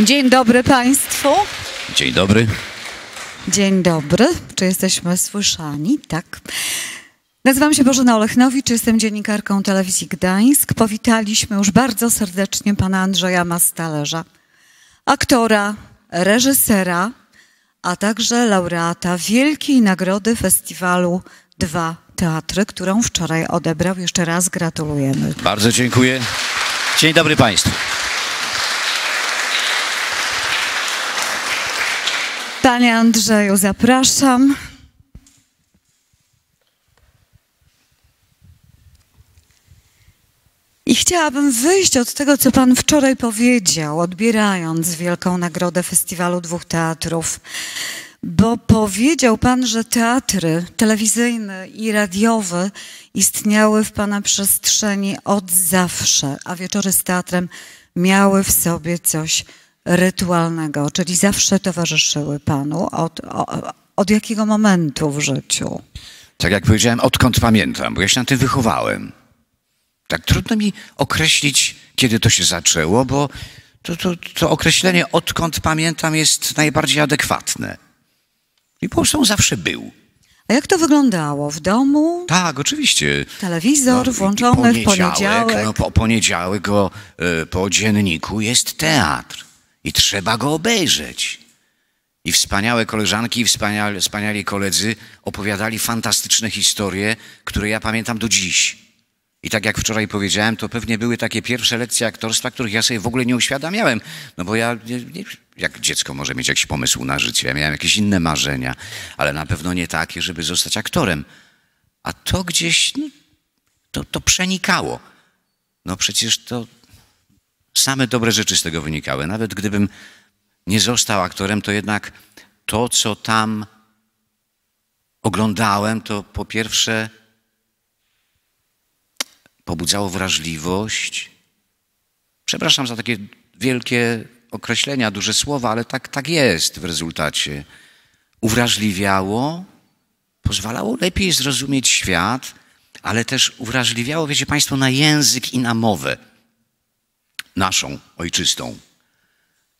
Dzień dobry Państwu. Dzień dobry. Dzień dobry. Czy jesteśmy słyszani? Tak. Nazywam się Bożena Olechnowicz, jestem dziennikarką telewizji Gdańsk. Powitaliśmy już bardzo serdecznie pana Andrzeja Mastalerza, aktora, reżysera, a także laureata Wielkiej Nagrody Festiwalu 2 Teatry, którą wczoraj odebrał. Jeszcze raz gratulujemy. Bardzo dziękuję. Dzień dobry Państwu. Panie Andrzeju, zapraszam. I chciałabym wyjść od tego, co Pan wczoraj powiedział, odbierając wielką nagrodę Festiwalu Dwóch Teatrów, bo powiedział Pan, że teatry telewizyjne i radiowe istniały w Pana przestrzeni od zawsze, a wieczory z teatrem miały w sobie coś rytualnego, czyli zawsze towarzyszyły Panu od, od jakiego momentu w życiu? Tak jak powiedziałem, odkąd pamiętam, bo ja się na tym wychowałem. Tak trudno mi określić, kiedy to się zaczęło, bo to, to, to określenie odkąd pamiętam jest najbardziej adekwatne. I po prostu on zawsze był. A jak to wyglądało? W domu? Tak, oczywiście. Telewizor no, włączony w poniedziałek. No, po poniedziałek o, e, po dzienniku jest teatr i trzeba go obejrzeć. I wspaniałe koleżanki i wspaniali, wspaniali koledzy opowiadali fantastyczne historie, które ja pamiętam do dziś. I tak jak wczoraj powiedziałem, to pewnie były takie pierwsze lekcje aktorstwa, których ja sobie w ogóle nie uświadamiałem. No bo ja, nie, nie, jak dziecko może mieć jakiś pomysł na życie, ja miałem jakieś inne marzenia, ale na pewno nie takie, żeby zostać aktorem. A to gdzieś, no, to, to przenikało. No przecież to same dobre rzeczy z tego wynikały. Nawet gdybym nie został aktorem, to jednak to, co tam oglądałem, to po pierwsze pobudzało wrażliwość. Przepraszam za takie wielkie określenia, duże słowa, ale tak, tak jest w rezultacie. Uwrażliwiało, pozwalało lepiej zrozumieć świat, ale też uwrażliwiało, wiecie Państwo, na język i na mowę naszą ojczystą.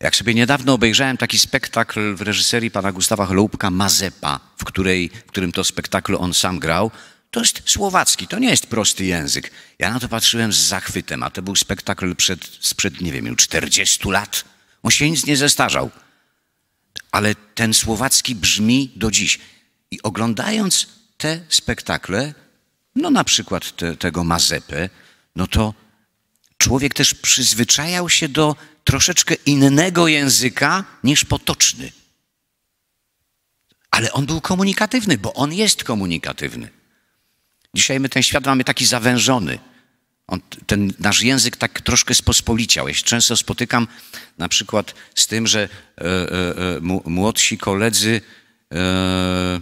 Jak sobie niedawno obejrzałem taki spektakl w reżyserii pana Gustawa Choloupka Mazepa, w, której, w którym to spektaklu on sam grał, to jest słowacki, to nie jest prosty język. Ja na to patrzyłem z zachwytem, a to był spektakl przed, sprzed, nie wiem, 40 lat. On się nic nie zestarzał. Ale ten słowacki brzmi do dziś. I oglądając te spektakle, no na przykład te, tego Mazepę, no to człowiek też przyzwyczajał się do troszeczkę innego języka niż potoczny. Ale on był komunikatywny, bo on jest komunikatywny. Dzisiaj my ten świat mamy taki zawężony. On, ten nasz język tak troszkę spospoliciał. Ja się często spotykam na przykład z tym, że e, e, e młodsi koledzy e,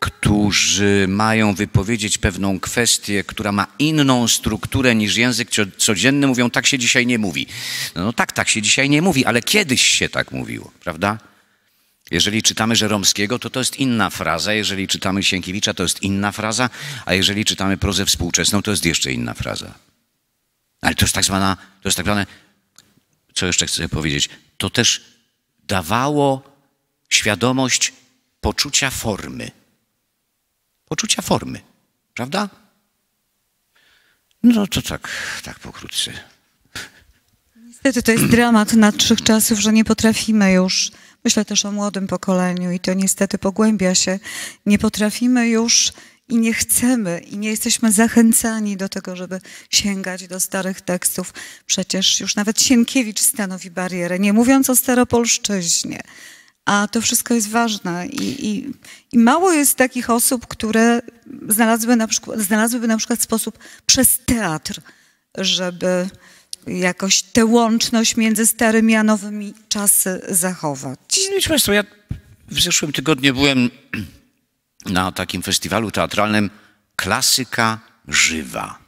którzy mają wypowiedzieć pewną kwestię, która ma inną strukturę niż język codzienny, mówią, tak się dzisiaj nie mówi. No, no, tak, tak się dzisiaj nie mówi, ale kiedyś się tak mówiło, prawda? Jeżeli czytamy Żeromskiego, to to jest inna fraza, jeżeli czytamy Sienkiewicza, to jest inna fraza, a jeżeli czytamy prozę współczesną, to jest jeszcze inna fraza. Ale to jest tak zwana, to jest tak zwane, co jeszcze chcę powiedzieć, to też dawało świadomość poczucia formy poczucia formy, prawda? No to tak, tak pokrótce. Niestety to jest dramat nadszych czasów, że nie potrafimy już, myślę też o młodym pokoleniu i to niestety pogłębia się, nie potrafimy już i nie chcemy i nie jesteśmy zachęcani do tego, żeby sięgać do starych tekstów. Przecież już nawet Sienkiewicz stanowi barierę, nie mówiąc o staropolszczyźnie. A to wszystko jest ważne i, i, i mało jest takich osób, które znalazły na przykład, znalazłyby na przykład sposób przez teatr, żeby jakoś tę łączność między starymi a nowymi czasy zachować. Wiecie no Państwo, ja w zeszłym tygodniu byłem na takim festiwalu teatralnym Klasyka Żywa.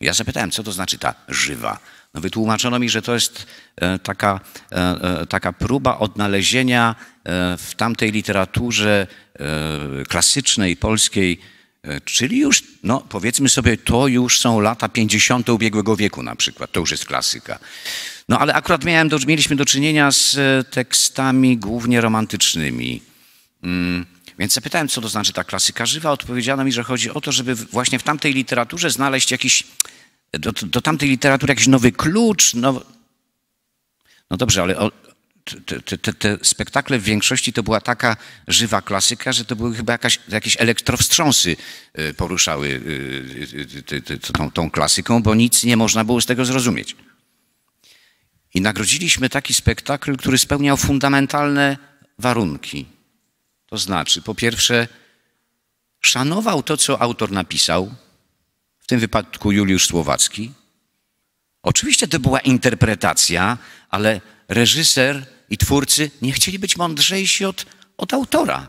Ja zapytałem, co to znaczy ta żywa. No wytłumaczono mi, że to jest e, taka, e, e, taka próba odnalezienia w tamtej literaturze klasycznej, polskiej, czyli już, no powiedzmy sobie, to już są lata 50. ubiegłego wieku na przykład, to już jest klasyka. No ale akurat miałem do, mieliśmy do czynienia z tekstami głównie romantycznymi. Mm, więc zapytałem, co to znaczy ta klasyka żywa. Odpowiedziano mi, że chodzi o to, żeby właśnie w tamtej literaturze znaleźć jakiś do, do tamtej literatury jakiś nowy klucz. Nowy... No dobrze, ale o, te, te, te, spektakle w większości to była taka żywa klasyka, że to były chyba jakaś, jakieś elektrowstrząsy y, poruszały y, y, tą, tą klasyką, bo nic nie można było z tego zrozumieć. I nagrodziliśmy taki spektakl, który spełniał fundamentalne warunki. To znaczy, po pierwsze, szanował to, co autor napisał, w tym wypadku Juliusz Słowacki. Oczywiście to była interpretacja, ale reżyser i twórcy nie chcieli być mądrzejsi od, od autora.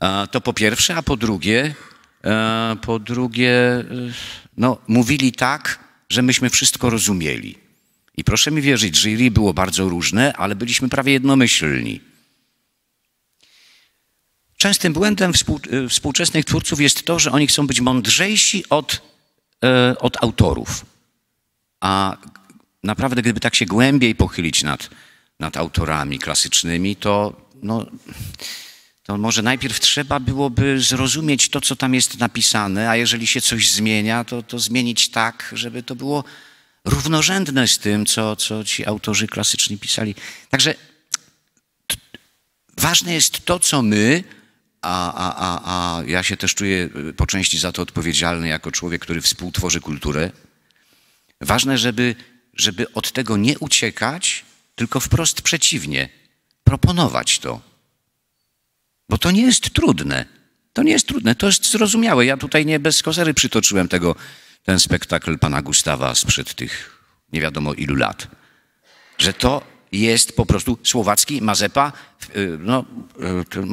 A to po pierwsze, a po drugie, a e, po drugie, e, no, mówili tak, że myśmy wszystko rozumieli. I proszę mi wierzyć, jury było bardzo różne, ale byliśmy prawie jednomyślni. Częstym błędem współ, e, współczesnych twórców jest to, że oni chcą być mądrzejsi od, e, od autorów. A naprawdę, gdyby tak się głębiej pochylić nad, nad autorami klasycznymi, to, no, to może najpierw trzeba byłoby zrozumieć to, co tam jest napisane, a jeżeli się coś zmienia, to, to zmienić tak, żeby to było równorzędne z tym, co, co ci autorzy klasyczni pisali. Także ważne jest to, co my a, a, a, a ja się też czuję y, po części za to odpowiedzialny jako człowiek, który współtworzy kulturę. Ważne, żeby, żeby od tego nie uciekać, tylko wprost przeciwnie, proponować to. Bo to nie jest trudne. To nie jest trudne, to jest zrozumiałe. Ja tutaj nie bez kozery przytoczyłem tego, ten spektakl pana Gustawa sprzed tych nie wiadomo ilu lat. Że to jest po prostu słowacki Mazepa, y, no, y,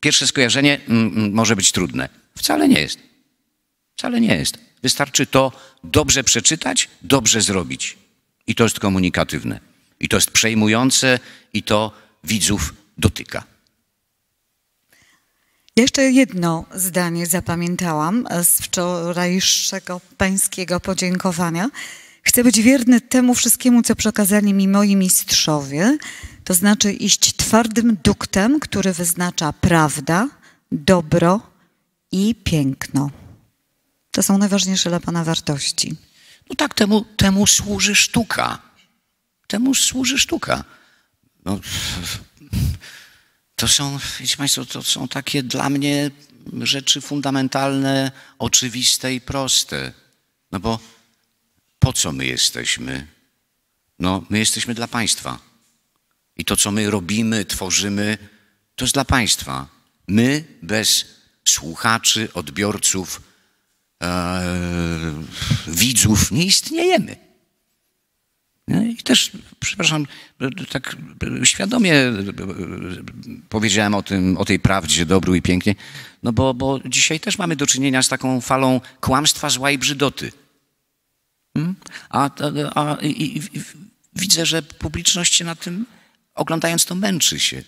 Pierwsze skojarzenie mm, mm, może być trudne. Wcale nie jest. Wcale nie jest. Wystarczy to dobrze przeczytać, dobrze zrobić. I to jest komunikatywne. I to jest przejmujące, i to widzów dotyka. Jeszcze jedno zdanie zapamiętałam z wczorajszego pańskiego podziękowania. Chcę być wierny temu wszystkiemu, co przekazali mi moi mistrzowie, to znaczy iść twardym duktem, który wyznacza prawda, dobro i piękno. To są najważniejsze dla Pana wartości. No tak, temu, temu służy sztuka. Temu służy sztuka. No, to są, wiecie Państwo, to są takie dla mnie rzeczy fundamentalne, oczywiste i proste. No bo po co my jesteśmy? No, my jesteśmy dla państwa. I to, co my robimy, tworzymy, to jest dla państwa. My bez słuchaczy, odbiorców, e, widzów nie istniejemy. I też, przepraszam, tak świadomie powiedziałem o, tym, o tej prawdzie dobru i pięknie, no bo, bo dzisiaj też mamy do czynienia z taką falą kłamstwa, zła i brzydoty. Hmm? A, a, a i, i, widzę, że publiczność się na tym oglądając to męczy się.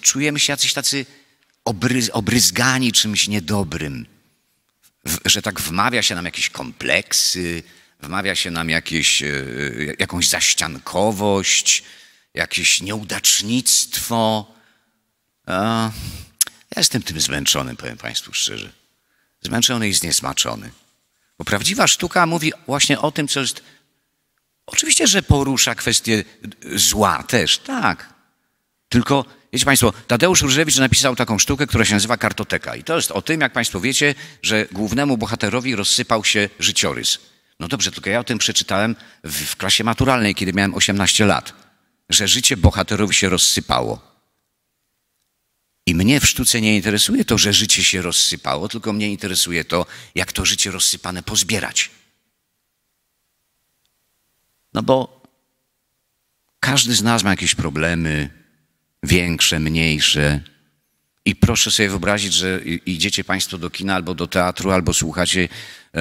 Czujemy się jacyś tacy obryz, obryzgani czymś niedobrym, w, że tak wmawia się nam jakieś kompleksy, wmawia się nam jakieś, e, e, jakąś zaściankowość, jakieś nieudacznictwo. A ja jestem tym zmęczony, powiem Państwu szczerze. Zmęczony i zniesmaczony. Bo prawdziwa sztuka mówi właśnie o tym, co jest Oczywiście, że porusza kwestię zła też, tak. Tylko, wiecie Państwo, Tadeusz Różewicz napisał taką sztukę, która się nazywa Kartoteka. I to jest o tym, jak Państwo wiecie, że głównemu bohaterowi rozsypał się życiorys. No dobrze, tylko ja o tym przeczytałem w, w klasie maturalnej, kiedy miałem 18 lat, że życie bohaterowi się rozsypało. I mnie w sztuce nie interesuje to, że życie się rozsypało, tylko mnie interesuje to, jak to życie rozsypane pozbierać. No bo każdy z nas ma jakieś problemy, większe, mniejsze. I proszę sobie wyobrazić, że idziecie Państwo do kina albo do teatru, albo słuchacie e,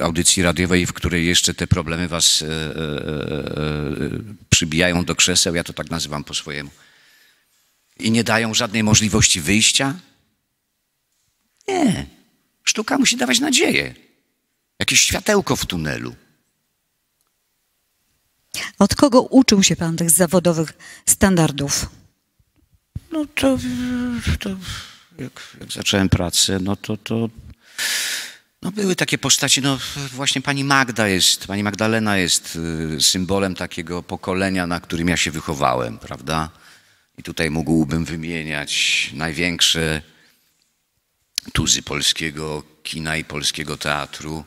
e audycji radiowej, w której jeszcze te problemy Was e, e, e, przybijają do krzeseł, ja to tak nazywam po swojemu, i nie dają żadnej możliwości wyjścia? Nie. Sztuka musi dawać nadzieję, jakieś światełko w tunelu. Od kogo uczył się Pan tych zawodowych standardów? No to, to jak, jak zacząłem pracę, no to, to no były takie postaci, no właśnie pani Magda jest, pani Magdalena jest y, symbolem takiego pokolenia, na którym ja się wychowałem, prawda? I tutaj mógłbym wymieniać największe tuzy polskiego kina i polskiego teatru.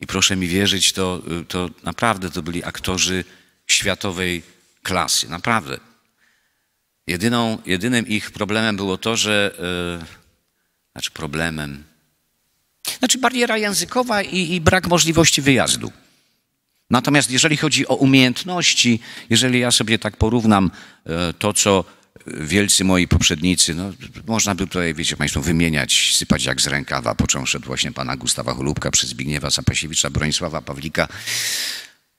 I proszę mi wierzyć, to, to naprawdę to byli aktorzy światowej klasy. Naprawdę. Jedyną, jedynym ich problemem było to, że. Yy, znaczy, problemem. Znaczy, bariera językowa i, i brak możliwości wyjazdu. Natomiast jeżeli chodzi o umiejętności, jeżeli ja sobie tak porównam e, to, co wielcy moi poprzednicy, no, można by tutaj, wiecie Państwo, wymieniać, sypać jak z rękawa, począwszy od właśnie pana Gustawa Holubka, przez Zbigniewa Sapasiewicza, Bronisława Pawlika,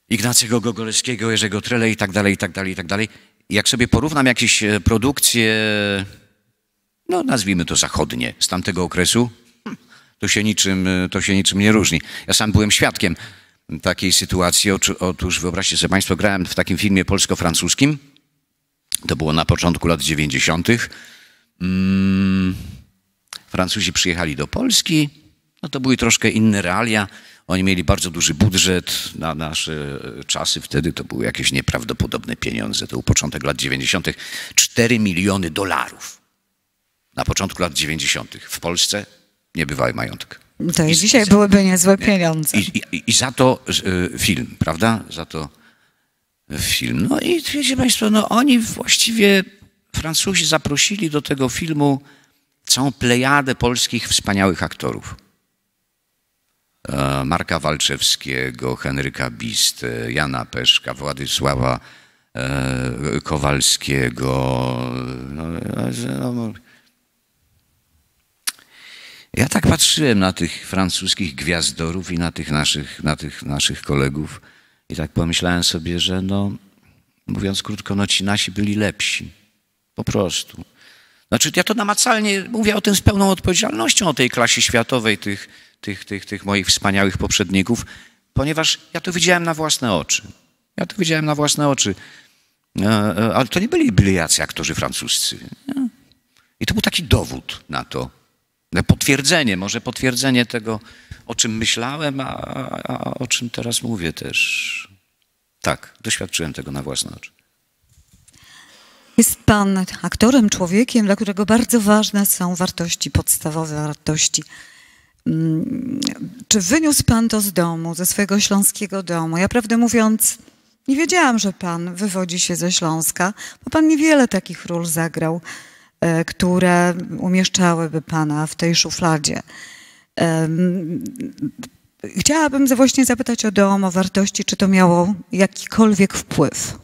Ignacego Gogoleskiego, Jerzego Trele i tak dalej, i tak dalej, i tak dalej. Jak sobie porównam jakieś e, produkcje, no nazwijmy to zachodnie, z tamtego okresu, hmm, to się niczym, e, to się niczym nie różni. Ja sam byłem świadkiem takiej sytuacji. Otóż wyobraźcie sobie Państwo, grałem w takim filmie polsko-francuskim. To było na początku lat 90. Mm, Francuzi przyjechali do Polski no to były troszkę inne realia. Oni mieli bardzo duży budżet na nasze e, czasy. Wtedy to były jakieś nieprawdopodobne pieniądze. To był początek lat 90. 4 miliony dolarów. Na początku lat 90. w Polsce bywały majątek. To i dzisiaj za, byłyby niezłe nie, pieniądze. I, i, I, za to e, film, prawda? Za to e, film. No i wiecie Państwo, no oni właściwie, Francuzi zaprosili do tego filmu całą plejadę polskich wspaniałych aktorów. E, Marka Walczewskiego, Henryka Bist, e, Jana Peszka, Władysława e, Kowalskiego. No no, no, no, ja tak patrzyłem na tych francuskich gwiazdorów i na tych naszych, na tych naszych kolegów i tak pomyślałem sobie, że no, mówiąc krótko, no ci nasi byli lepsi. Po prostu. Znaczy ja to namacalnie mówię o tym z pełną odpowiedzialnością, o tej klasie światowej tych tych, tych, tych moich wspaniałych poprzedników, ponieważ ja to widziałem na własne oczy. Ja to widziałem na własne oczy. E, e, ale to nie byli byli jacy aktorzy francuscy. I to był taki dowód na to. Potwierdzenie, może potwierdzenie tego, o czym myślałem, a, a o czym teraz mówię też. Tak, doświadczyłem tego na własne oczy. Jest pan aktorem, człowiekiem, dla którego bardzo ważne są wartości, podstawowe wartości Mm, czy wyniósł pan to z domu, ze swojego śląskiego domu? Ja prawdę mówiąc, nie wiedziałam, że pan wywodzi się ze Śląska, bo pan niewiele takich ról zagrał, e, które umieszczałyby pana w tej szufladzie. Chciałabym właśnie zapytać o dom, o wartości, czy to miało jakikolwiek wpływ.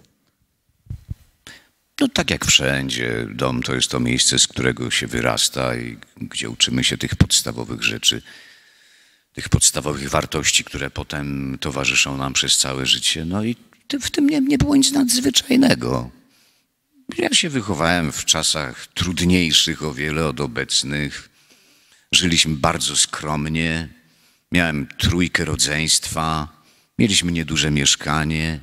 No tak jak wszędzie, dom to jest to miejsce, z którego się wyrasta i gdzie uczymy się tych podstawowych rzeczy, tych podstawowych wartości, które potem towarzyszą nam przez całe życie. No i w tym nie, nie było nic nadzwyczajnego. Ja się wychowałem w czasach trudniejszych o wiele od obecnych. Żyliśmy bardzo skromnie. Miałem trójkę rodzeństwa. Mieliśmy nieduże mieszkanie.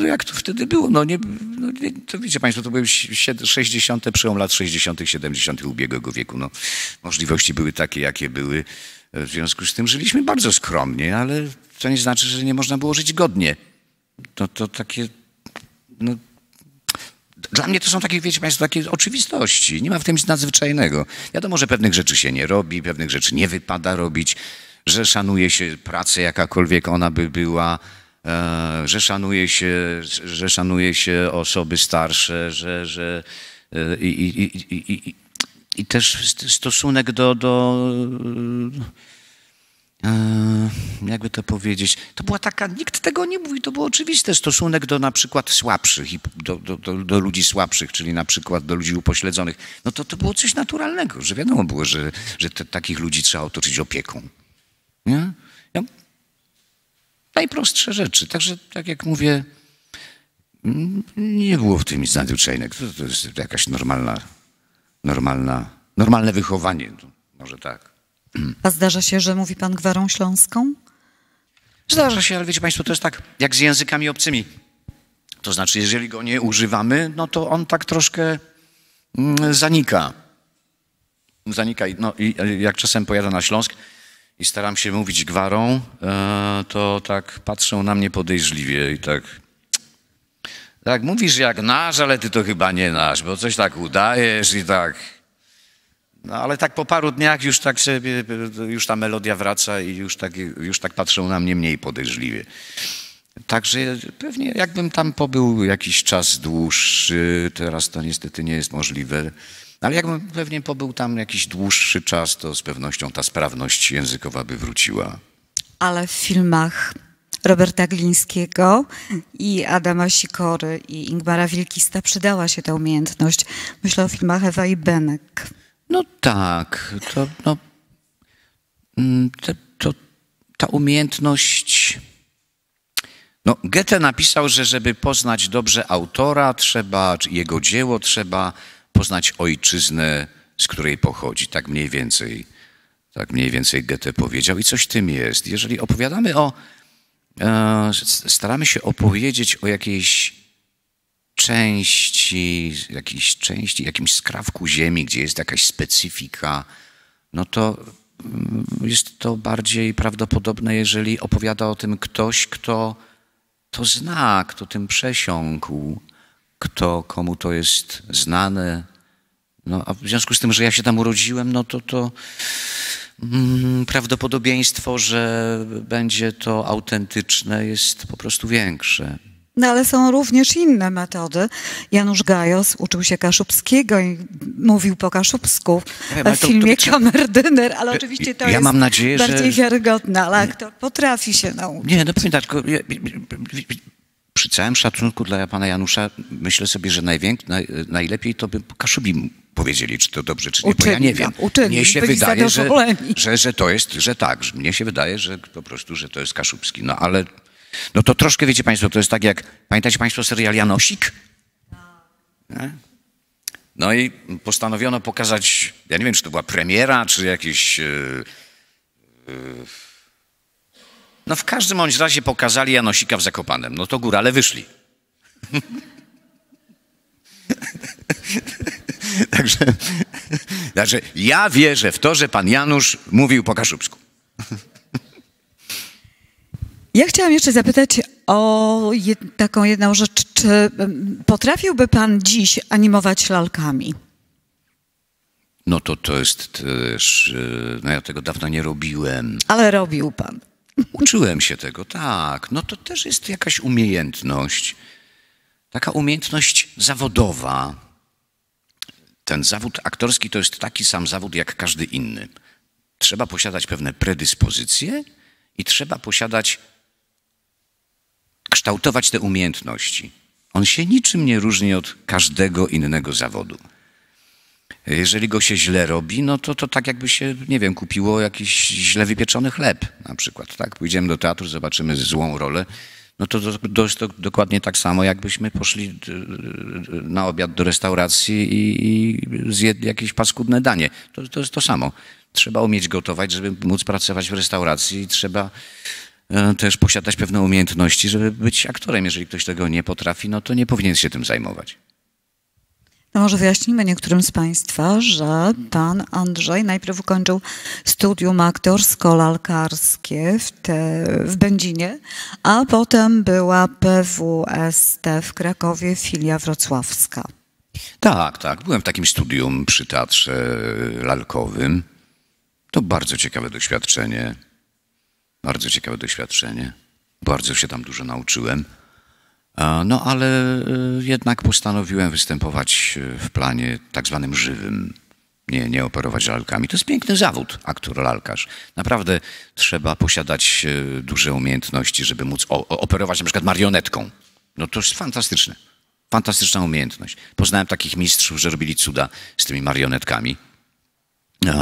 E, jak to wtedy było? No nie, no nie, to wiecie Państwo, to były 60., przełom lat 60., 70. ubiegłego wieku. No, możliwości były takie, jakie były. E, w związku z tym żyliśmy bardzo skromnie, ale to nie znaczy, że nie można było żyć godnie. to to takie... No, dla mnie to są takie, wiecie Państwo, takie oczywistości. Nie ma w tym nic nadzwyczajnego. Wiadomo, że pewnych rzeczy się nie robi, pewnych rzeczy nie wypada robić, że szanuje się pracę, jakakolwiek ona by była, E, że szanuje się, że szanuje się osoby starsze, że, że e, i, i, i, i też stosunek do, do e, jakby to powiedzieć, to była taka, nikt tego nie mówi, to był oczywiste stosunek do na przykład słabszych i do, do, do, do, ludzi słabszych, czyli na przykład do ludzi upośledzonych. No to, to było coś naturalnego, że wiadomo było, że, że te, takich ludzi trzeba otoczyć opieką. Nie? najprostsze rzeczy. Także, tak jak mówię, nie było w tym nic nadzwyczajnego. To, to jest jakaś normalna, normalna, normalne wychowanie. Może tak. A zdarza się, że mówi pan gwarą śląską? Zdarza się, ale wiecie państwo, to jest tak jak z językami obcymi. To znaczy, jeżeli go nie używamy, no to on tak troszkę mm, zanika. Zanika. No, i jak czasem pojadę na Śląsk, i staram się mówić gwarą, e, to tak patrzą na mnie podejrzliwie i tak. Tak, mówisz jak nasz, ale ty to chyba nie nasz, bo coś tak udajesz i tak. No ale tak po paru dniach już tak sobie, już ta melodia wraca i już tak, już tak patrzą na mnie mniej podejrzliwie. Także pewnie jakbym tam pobył jakiś czas dłuższy, teraz to niestety nie jest możliwe. No, ale jakbym pewnie pobył tam jakiś dłuższy czas, to z pewnością ta sprawność językowa by wróciła. Ale w filmach Roberta Glińskiego i Adama Sikory i Ingmara Wilkista przydała się ta umiejętność. Myślę o filmach Ewa i Benek. No tak, to, no, mm, to, to ta umiejętność... No, Goethe napisał, że żeby poznać dobrze autora, trzeba, czy jego dzieło, trzeba poznać ojczyznę, z której pochodzi. Tak mniej więcej, tak mniej więcej Goethe powiedział. I coś tym jest. Jeżeli opowiadamy o, e, staramy się opowiedzieć o jakiejś części, jakiejś części, jakimś skrawku ziemi, gdzie jest jakaś specyfika, no to mm, jest to bardziej prawdopodobne, jeżeli opowiada o tym ktoś, kto to zna, kto tym przesiąkł kto, komu to jest znane. No, a w związku z tym, że ja się tam urodziłem, no to to mm, prawdopodobieństwo, że będzie to autentyczne jest po prostu większe. No ale są również inne metody. Janusz Gajos uczył się kaszubskiego i mówił po kaszubsku wiem, w filmie to, to, Kamerdyner, ale oczywiście to ja jest mam nadzieję, bardziej że... wiarygodne, ale aktor potrafi się nauczyć. Nie, no pamiętaj, tylko przy całym szacunku dla pana Janusza, myślę sobie, że najwięk, naj, najlepiej to by Kaszubi powiedzieli, czy to dobrze, czy nie, bo ja nie wiem. Uczyli, mnie się wydaje, że, że, że to jest, że tak, że mnie się wydaje, że po prostu, że to jest Kaszubski. No ale, no to troszkę, wiecie państwo, to jest tak jak, pamiętacie państwo serial Janosik? Nie? No i postanowiono pokazać, ja nie wiem, czy to była premiera, czy jakieś... Yy, e, yy, e, no w każdym bądź razie pokazali Janosika w Zakopanem. No to górale wyszli. także, także ja wierzę w to, że pan Janusz mówił po kaszubsku. Ja chciałam jeszcze zapytać o jed taką jedną rzecz. Czy potrafiłby pan dziś animować lalkami? No to to jest też, e, no ja tego dawno nie robiłem. Ale robił pan. Uczyłem się tego, tak. No to też jest jakaś umiejętność, taka umiejętność zawodowa. Ten zawód aktorski to jest taki sam zawód jak każdy inny. Trzeba posiadać pewne predyspozycje i trzeba posiadać, kształtować te umiejętności. On się niczym nie różni od każdego innego zawodu. Jeżeli go się źle robi, no to, to tak jakby się, nie wiem, kupiło jakiś źle wypieczony chleb na przykład, tak? Pójdziemy do teatru, zobaczymy złą rolę, no to, do, to dokładnie tak samo, jakbyśmy poszli e, e, na obiad do restauracji i, i zjedli jakieś paskudne danie. To, to jest to samo. Trzeba umieć gotować, żeby móc pracować w restauracji i trzeba e, też posiadać pewne umiejętności, żeby być aktorem. Jeżeli ktoś tego nie potrafi, no to nie powinien się tym zajmować. To no może wyjaśnimy niektórym z Państwa, że pan Andrzej najpierw ukończył studium aktorsko-lalkarskie w, w Będzinie, a potem była PWST w Krakowie, filia wrocławska. Tak, tak. Byłem w takim studium przy teatrze lalkowym. To bardzo ciekawe doświadczenie. Bardzo ciekawe doświadczenie. Bardzo się tam dużo nauczyłem. No ale y, jednak postanowiłem występować y, w planie tak zwanym żywym. Nie, nie operować lalkami. To jest piękny zawód, aktor lalkarz. Naprawdę trzeba posiadać y, duże umiejętności, żeby móc operować na przykład marionetką. No to jest fantastyczne. Fantastyczna umiejętność. Poznałem takich mistrzów, że robili cuda z tymi marionetkami.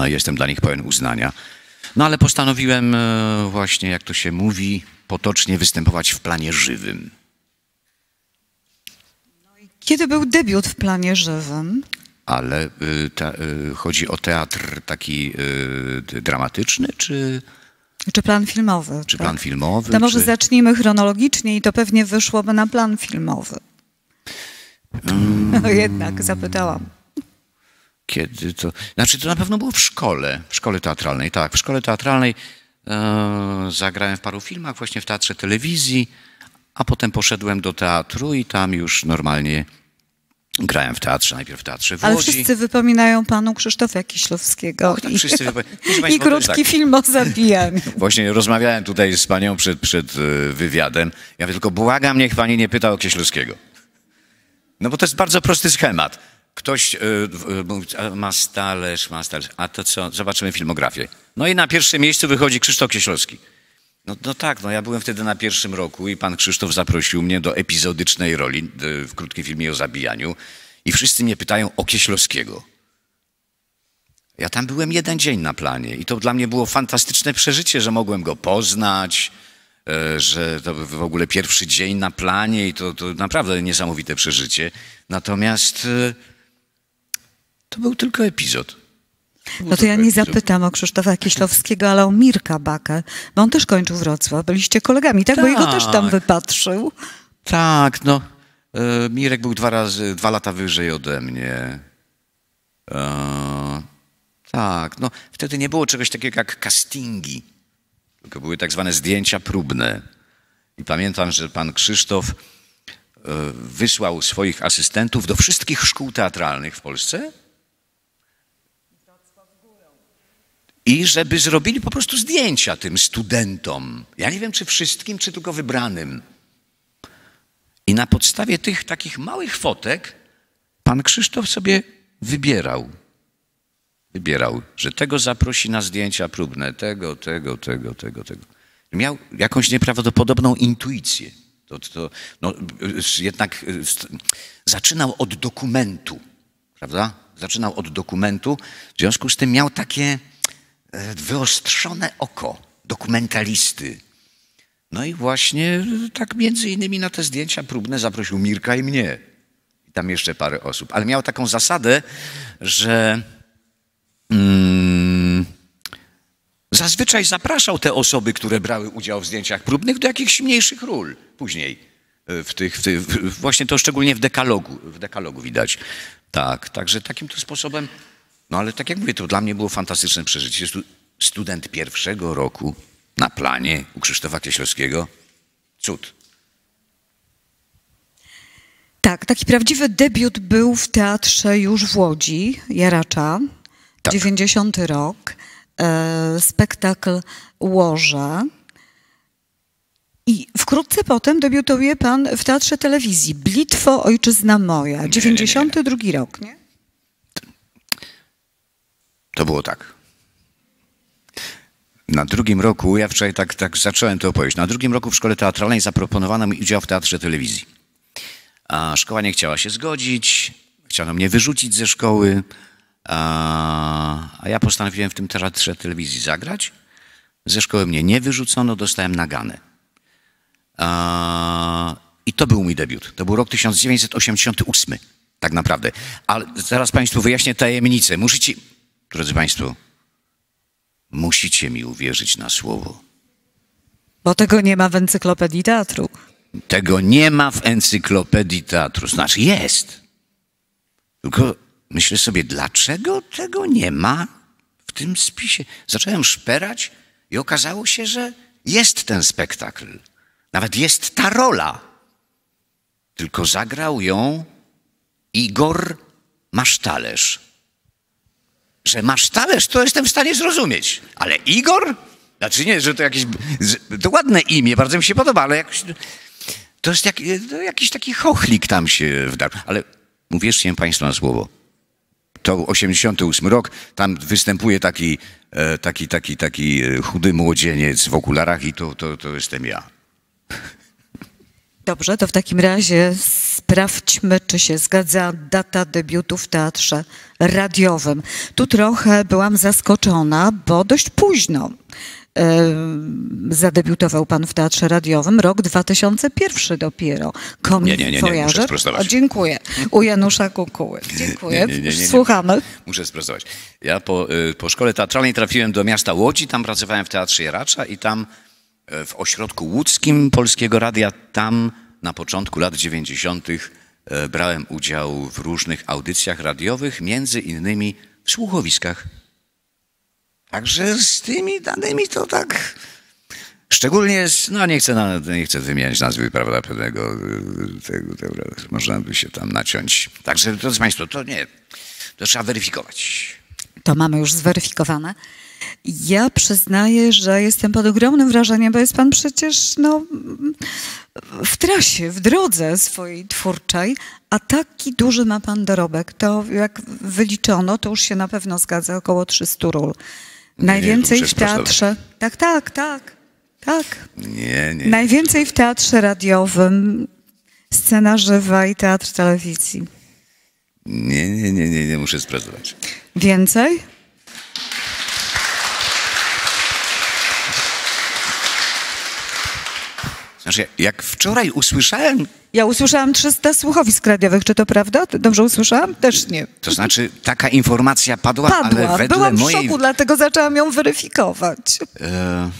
Jestem dla nich pełen uznania. No ale postanowiłem właśnie, jak to się mówi, potocznie występować w planie żywym. Kiedy był debiut w planie żywym? Ale y, ta, y, chodzi o teatr taki y, dramatyczny, czy... Czy plan filmowy. Czy tak? plan filmowy. To no może czy... zacznijmy chronologicznie i to pewnie wyszłoby na plan filmowy. Hmm. No jednak zapytałam. Kiedy to... Znaczy to na pewno było w szkole, w szkole teatralnej, tak. W szkole teatralnej e, zagrałem w paru filmach, właśnie w Teatrze Telewizji. A potem poszedłem do teatru i tam już normalnie grałem w teatrze, najpierw w teatrze w Łodzi. Ale wszyscy wypominają panu Krzysztofa Kiślowskiego. i wszyscy I krótki tak. film o zabijaniu. Właśnie rozmawiałem tutaj z panią przed, przed y, wywiadem. Ja tylko błagam, niech pani nie pyta o Kieślowskiego. No bo to jest bardzo prosty schemat. Ktoś y, y, ma stależ, ma stależ. A to co? Zobaczymy filmografię. No i na pierwszym miejscu wychodzi Krzysztof Kieślowski. No, no, tak, no ja byłem wtedy na pierwszym roku i pan Krzysztof zaprosił mnie do epizodycznej roli w krótkim filmie o zabijaniu i wszyscy mnie pytają o Kieślowskiego. Ja tam byłem jeden dzień na planie i to dla mnie było fantastyczne przeżycie, że mogłem go poznać, e, że to w ogóle pierwszy dzień na planie i to, to naprawdę niesamowite przeżycie. Natomiast e, to był tylko epizod. No to ja nie zapytam o Krzysztofa Kieślowskiego, ale o Mirka Bakę, bo on też kończył Wrocław. Byliście kolegami, tak? Bo jego też tam tak. wypatrzył. Tak, no. E, Mirek był dwa razy, dwa lata wyżej ode mnie. E, tak, no wtedy nie było czegoś takiego jak castingi, tylko były tak zwane zdjęcia próbne. I pamiętam, że pan Krzysztof e, wysłał swoich asystentów do wszystkich szkół teatralnych w Polsce i żeby zrobili po prostu zdjęcia tym studentom. Ja nie wiem, czy wszystkim, czy tylko wybranym. I na podstawie tych takich małych fotek pan Krzysztof sobie wybierał. Wybierał, że tego zaprosi na zdjęcia próbne, tego, tego, tego, tego, tego. Miał jakąś nieprawdopodobną intuicję. To, to, no, jednak e, zaczynał od dokumentu, prawda? Zaczynał od dokumentu, w związku z tym miał takie wyostrzone oko dokumentalisty. No i właśnie y, tak między innymi na te zdjęcia próbne zaprosił Mirka i mnie. I tam jeszcze parę osób. Ale miał taką zasadę, że mm, zazwyczaj zapraszał te osoby, które brały udział w zdjęciach próbnych, do jakichś mniejszych ról później. Y, w tych, w tych, właśnie to szczególnie w dekalogu, w dekalogu widać. Tak, także takim to sposobem no ale tak jak mówię, to dla mnie było fantastyczne przeżycie. Student pierwszego roku na planie u Krzysztofa Kieślowskiego. Cud. Tak, taki prawdziwy debiut był w teatrze już w Łodzi, Jaracza, tak. 90 rok, e, spektakl Łoże. I wkrótce potem debiutuje pan w teatrze telewizji Blitwo Ojczyzna Moja, nie, 92 nie. rok, nie? To było tak. Na drugim roku, ja wczoraj tak, tak zacząłem to opowieść, na drugim roku w szkole teatralnej zaproponowano mi udział w teatrze telewizji. A szkoła nie chciała się zgodzić, chciano mnie wyrzucić ze szkoły, a, a ja postanowiłem w tym teatrze telewizji zagrać. Ze szkoły mnie nie wyrzucono, dostałem nagany, A, I to był mój debiut. To był rok 1988, tak naprawdę. Ale zaraz Państwu wyjaśnię tajemnicę. Musicie, Drodzy Państwo, musicie mi uwierzyć na słowo. Bo tego nie ma w encyklopedii teatru. Tego nie ma w encyklopedii teatru. Znaczy jest. Tylko myślę sobie, dlaczego tego nie ma w tym spisie? Zacząłem szperać i okazało się, że jest ten spektakl. Nawet jest ta rola. Tylko zagrał ją Igor Masztalerz że masz talerz, to jestem w stanie zrozumieć. Ale Igor? Znaczy nie, że to jakieś... To ładne imię, bardzo mi się podoba, ale jakoś... To jest jak, to jakiś taki chochlik tam się wdarł. Ale uwierzcie mi Państwo na słowo, to 88 rok, tam występuje taki, e, taki, taki, taki e, chudy młodzieniec w okularach i to, to, to jestem ja. Dobrze, to w takim razie sprawdźmy, czy się zgadza data debiutu w teatrze radiowym. Tu trochę byłam zaskoczona, bo dość późno zadebiutował pan w teatrze radiowym, rok 2001 dopiero. Komik nie, nie, nie, nie. muszę sprostować. O, dziękuję. U Janusza Kukuły. Dziękuję. Nie, nie, Słuchamy. Muszę sprostować. Ja po, y, po szkole teatralnej trafiłem do miasta Łodzi, tam pracowałem w Teatrze Jaracza i tam e, w ośrodku łódzkim Polskiego Radia, tam na początku lat 90. E, brałem udział w różnych audycjach radiowych, między innymi w słuchowiskach. Także z tymi danymi to tak. Szczególnie z, no nie chcę, nie chcę wymieniać nazwy, prawda, pewnego, e, tego, tego, można by się tam naciąć. Także, drodzy Państwo, to nie, to trzeba weryfikować. To mamy już zweryfikowane. Ja przyznaję, że jestem pod ogromnym wrażeniem, bo jest pan przecież no, w trasie, w drodze swojej twórczej, a taki duży ma pan dorobek. To jak wyliczono, to już się na pewno zgadza, około 300 ról. Najwięcej w teatrze. Tak, tak, tak. Tak. Nie, nie. Najwięcej w teatrze radiowym, scena żywa i teatr telewizji. Nie, nie, nie, nie, nie muszę sprawdzać. Więcej? Znaczy, jak wczoraj usłyszałem... Ja usłyszałam 300 słuchowisk radiowych, czy to prawda? Dobrze usłyszałam? Też nie. To znaczy, taka informacja padła, padła. ale wedle Byłam mojej... w szoku, dlatego zaczęłam ją weryfikować. E,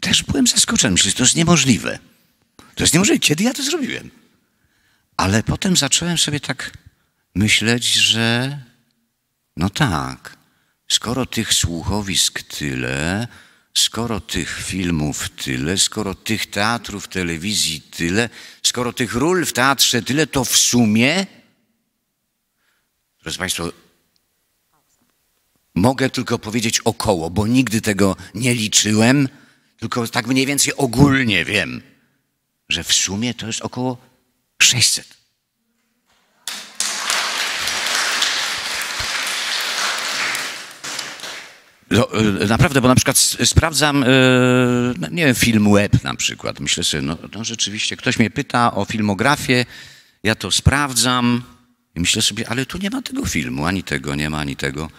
też byłem zaskoczony, że to jest niemożliwe. To jest niemożliwe. Kiedy ja to zrobiłem? Ale potem zacząłem sobie tak myśleć, że no tak, skoro tych słuchowisk tyle, skoro tych filmów tyle, skoro tych teatrów telewizji tyle, skoro tych ról w teatrze tyle, to w sumie, proszę Państwa, mogę tylko powiedzieć około, bo nigdy tego nie liczyłem, tylko tak mniej więcej ogólnie wiem, że w sumie to jest około 600. No, naprawdę, bo na przykład sprawdzam, e, no, nie wiem, film web na przykład. Myślę sobie, no, no rzeczywiście, ktoś mnie pyta o filmografię, ja to sprawdzam i myślę sobie, ale tu nie ma tego filmu, ani tego nie ma, ani tego.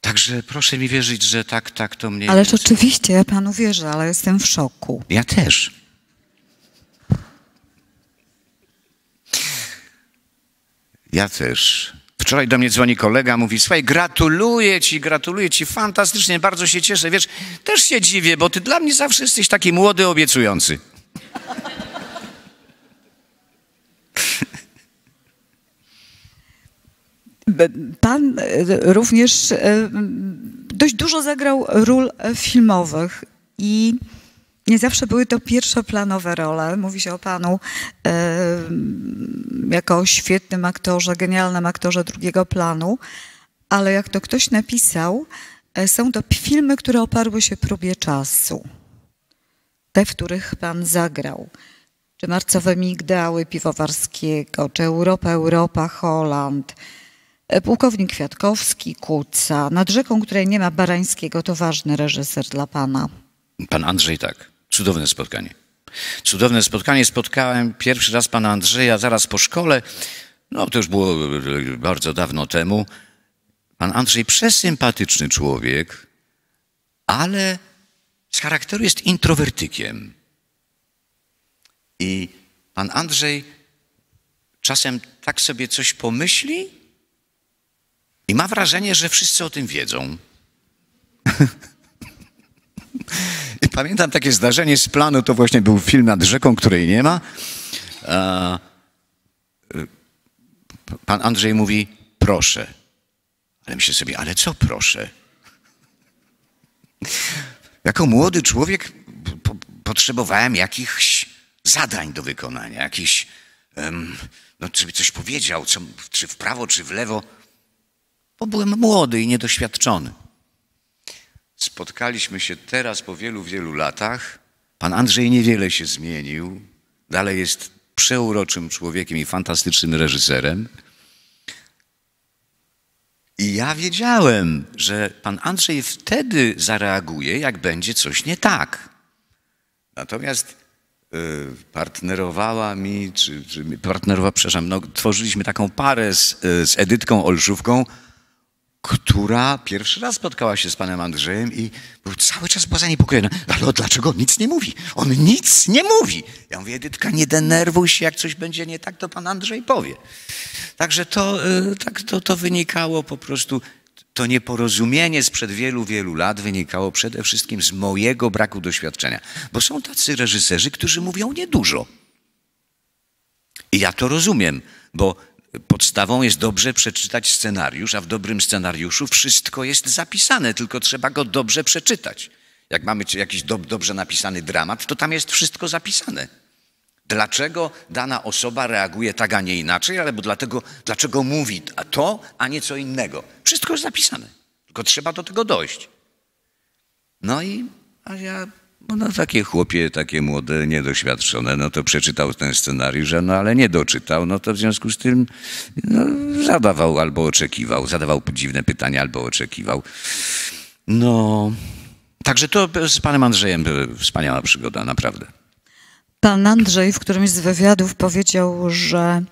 Także proszę mi wierzyć, że tak, tak to mnie... Ależ oczywiście, ja panu wierzę, ale jestem w szoku. Ja też. Ja też. Wczoraj do mnie dzwoni kolega, mówi, słuchaj, gratuluję ci, gratuluję ci, fantastycznie, bardzo się cieszę. Wiesz, też się dziwię, bo ty dla mnie zawsze jesteś taki młody, obiecujący. Pan e, również e, dość dużo zagrał ról e, filmowych i nie zawsze były to pierwszoplanowe role. Mówi się o panu jako o świetnym aktorze, genialnym aktorze drugiego planu, ale jak to ktoś napisał, e, są to filmy, które oparły się próbie czasu. Te, w których pan zagrał. Czy Marcowe Migdały Piwowarskiego, czy Europa, Europa, Holand, e, Pułkownik Kwiatkowski, Kuca. Nad rzeką, której nie ma Barańskiego, to ważny reżyser dla pana. Pan Andrzej, tak. Cudowne spotkanie. Cudowne spotkanie. Spotkałem pierwszy raz pana Andrzeja zaraz po szkole. No, to już było e, e, bardzo dawno temu. Pan Andrzej przesympatyczny człowiek, ale z charakteru jest introwertykiem. I pan Andrzej czasem tak sobie coś pomyśli i ma wrażenie, że wszyscy o tym wiedzą. I pamiętam takie zdarzenie z planu, to właśnie był film nad rzeką, której nie ma. E, e, pan Andrzej mówi, proszę. Ale myślę sobie, ale co proszę? Jako młody człowiek potrzebowałem jakichś zadań do wykonania, jakiś um, no, czy coś powiedział, co, czy w prawo, czy w lewo, bo byłem młody i niedoświadczony. Spotkaliśmy się teraz po wielu, wielu latach. Pan Andrzej niewiele się zmienił. Dalej jest przeuroczym człowiekiem i fantastycznym reżyserem. I ja wiedziałem, że pan Andrzej wtedy zareaguje, jak będzie coś nie tak. Natomiast y, partnerowała mi, czy, czy partnerowa, przepraszam, no, tworzyliśmy taką parę z, y, z Edytką Olszówką, która pierwszy raz spotkała się z panem Andrzejem i był cały czas była zaniepokojona. Ale dlaczego on nic nie mówi? On nic nie mówi. Ja mówię, Edytka, nie denerwuj się, jak coś będzie nie tak, to pan Andrzej powie. Także to, e, tak, to, to wynikało po prostu, to nieporozumienie sprzed wielu, wielu lat wynikało przede wszystkim z mojego braku doświadczenia. Bo są tacy reżyserzy, którzy mówią niedużo. I ja to rozumiem, bo podstawą jest dobrze przeczytać scenariusz, a w dobrym scenariuszu wszystko jest zapisane, tylko trzeba go dobrze przeczytać. Jak mamy jakiś do, dobrze napisany dramat, to tam jest wszystko zapisane. Dlaczego dana osoba reaguje tak, a nie inaczej, albo dlatego, dlaczego mówi to, a nie co innego. Wszystko jest zapisane, tylko trzeba do tego dojść. No i a ja bo no, no takie chłopie, takie młode, niedoświadczone, no to przeczytał ten scenariusz, no ale nie doczytał, no to w związku z tym no, zadawał albo oczekiwał, zadawał dziwne pytania albo oczekiwał. No, także to z panem Andrzejem wspaniała przygoda, naprawdę. Pan Andrzej w którymś z wywiadów powiedział, że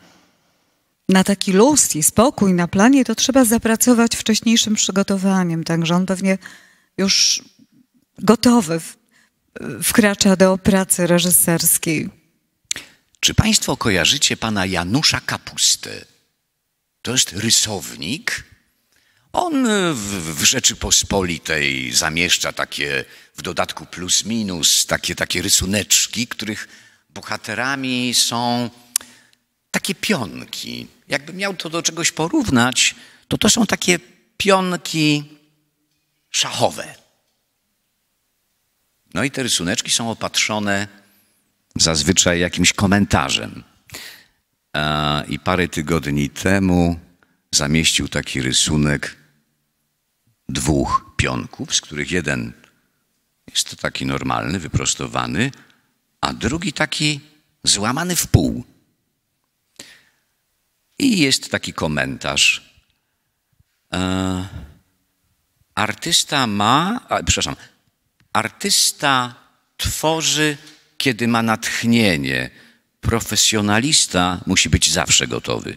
na taki luz i spokój na planie to trzeba zapracować wcześniejszym przygotowaniem, także on pewnie już gotowy wkracza do pracy reżyserskiej. Czy Państwo kojarzycie pana Janusza Kapustę? To jest rysownik. On e, w, w Rzeczypospolitej zamieszcza takie, w dodatku plus minus, takie, takie rysuneczki, których bohaterami są takie pionki. Jakbym miał to do czegoś porównać, to to są takie pionki szachowe. No i te rysuneczki są opatrzone zazwyczaj jakimś komentarzem. I parę tygodni temu zamieścił taki rysunek dwóch pionków, z których jeden jest to taki normalny, wyprostowany, a drugi taki złamany w pół. I jest taki komentarz. artysta ma, a, przepraszam, Artysta tworzy, kiedy ma natchnienie. Profesjonalista musi być zawsze gotowy.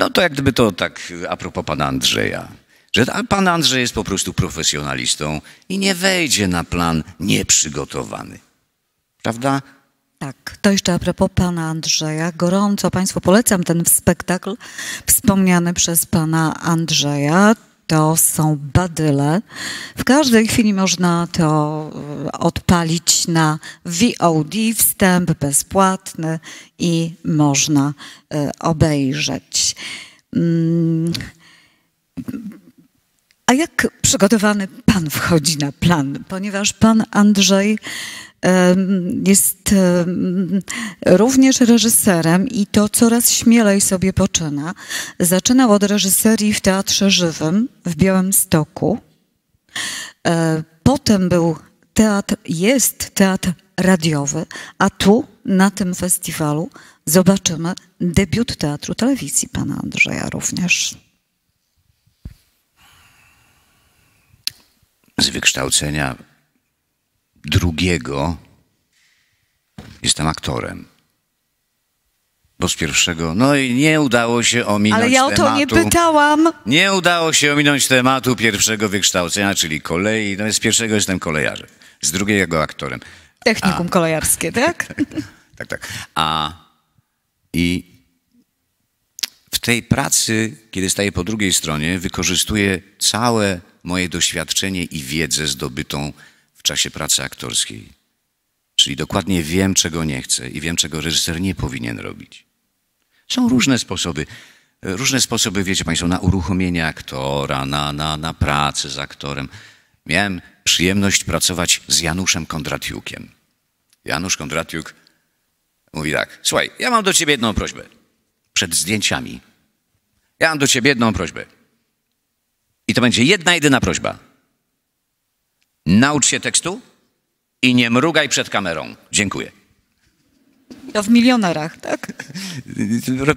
No to jak gdyby to tak a propos pana Andrzeja. Że pan Andrzej jest po prostu profesjonalistą i nie wejdzie na plan nieprzygotowany. Prawda? Tak, to jeszcze a propos pana Andrzeja. Gorąco Państwu polecam ten spektakl wspomniany przez pana Andrzeja to są badyle. W każdej chwili można to e, odpalić na VOD, wstęp bezpłatny i można e, obejrzeć. Mm. A jak przygotowany pan wchodzi na plan? Ponieważ pan Andrzej jest również reżyserem i to coraz śmielej sobie poczyna. Zaczynał od reżyserii w Teatrze Żywym w Białymstoku. E, potem był teatr, jest teatr radiowy, a tu na tym festiwalu zobaczymy debiut teatru telewizji pana Andrzeja również. Z wykształcenia drugiego jestem aktorem. Bo z pierwszego, no i nie udało się ominąć Ale ja o to tematu, nie pytałam. Nie udało się ominąć tematu pierwszego wykształcenia, czyli kolei. No z pierwszego jestem kolejarzem, z drugiego aktorem. Technikum A, kolejarskie, tak? tak, tak. A i w tej pracy, kiedy staję po drugiej stronie, wykorzystuję całe moje doświadczenie i wiedzę zdobytą w czasie pracy aktorskiej. Czyli dokładnie wiem, czego nie chcę i wiem, czego reżyser nie powinien robić. Są różne sposoby. Różne sposoby, wiecie Państwo, na uruchomienie aktora, na, na, na pracę z aktorem. Miałem przyjemność pracować z Januszem Kondratiukiem. Janusz Kondratiuk mówi tak: Słuchaj, ja mam do ciebie jedną prośbę. Przed zdjęciami. Ja mam do ciebie jedną prośbę. I to będzie jedna, jedyna prośba. Naucz się tekstu i nie mrugaj przed kamerą. Dziękuję. To w milionerach, tak?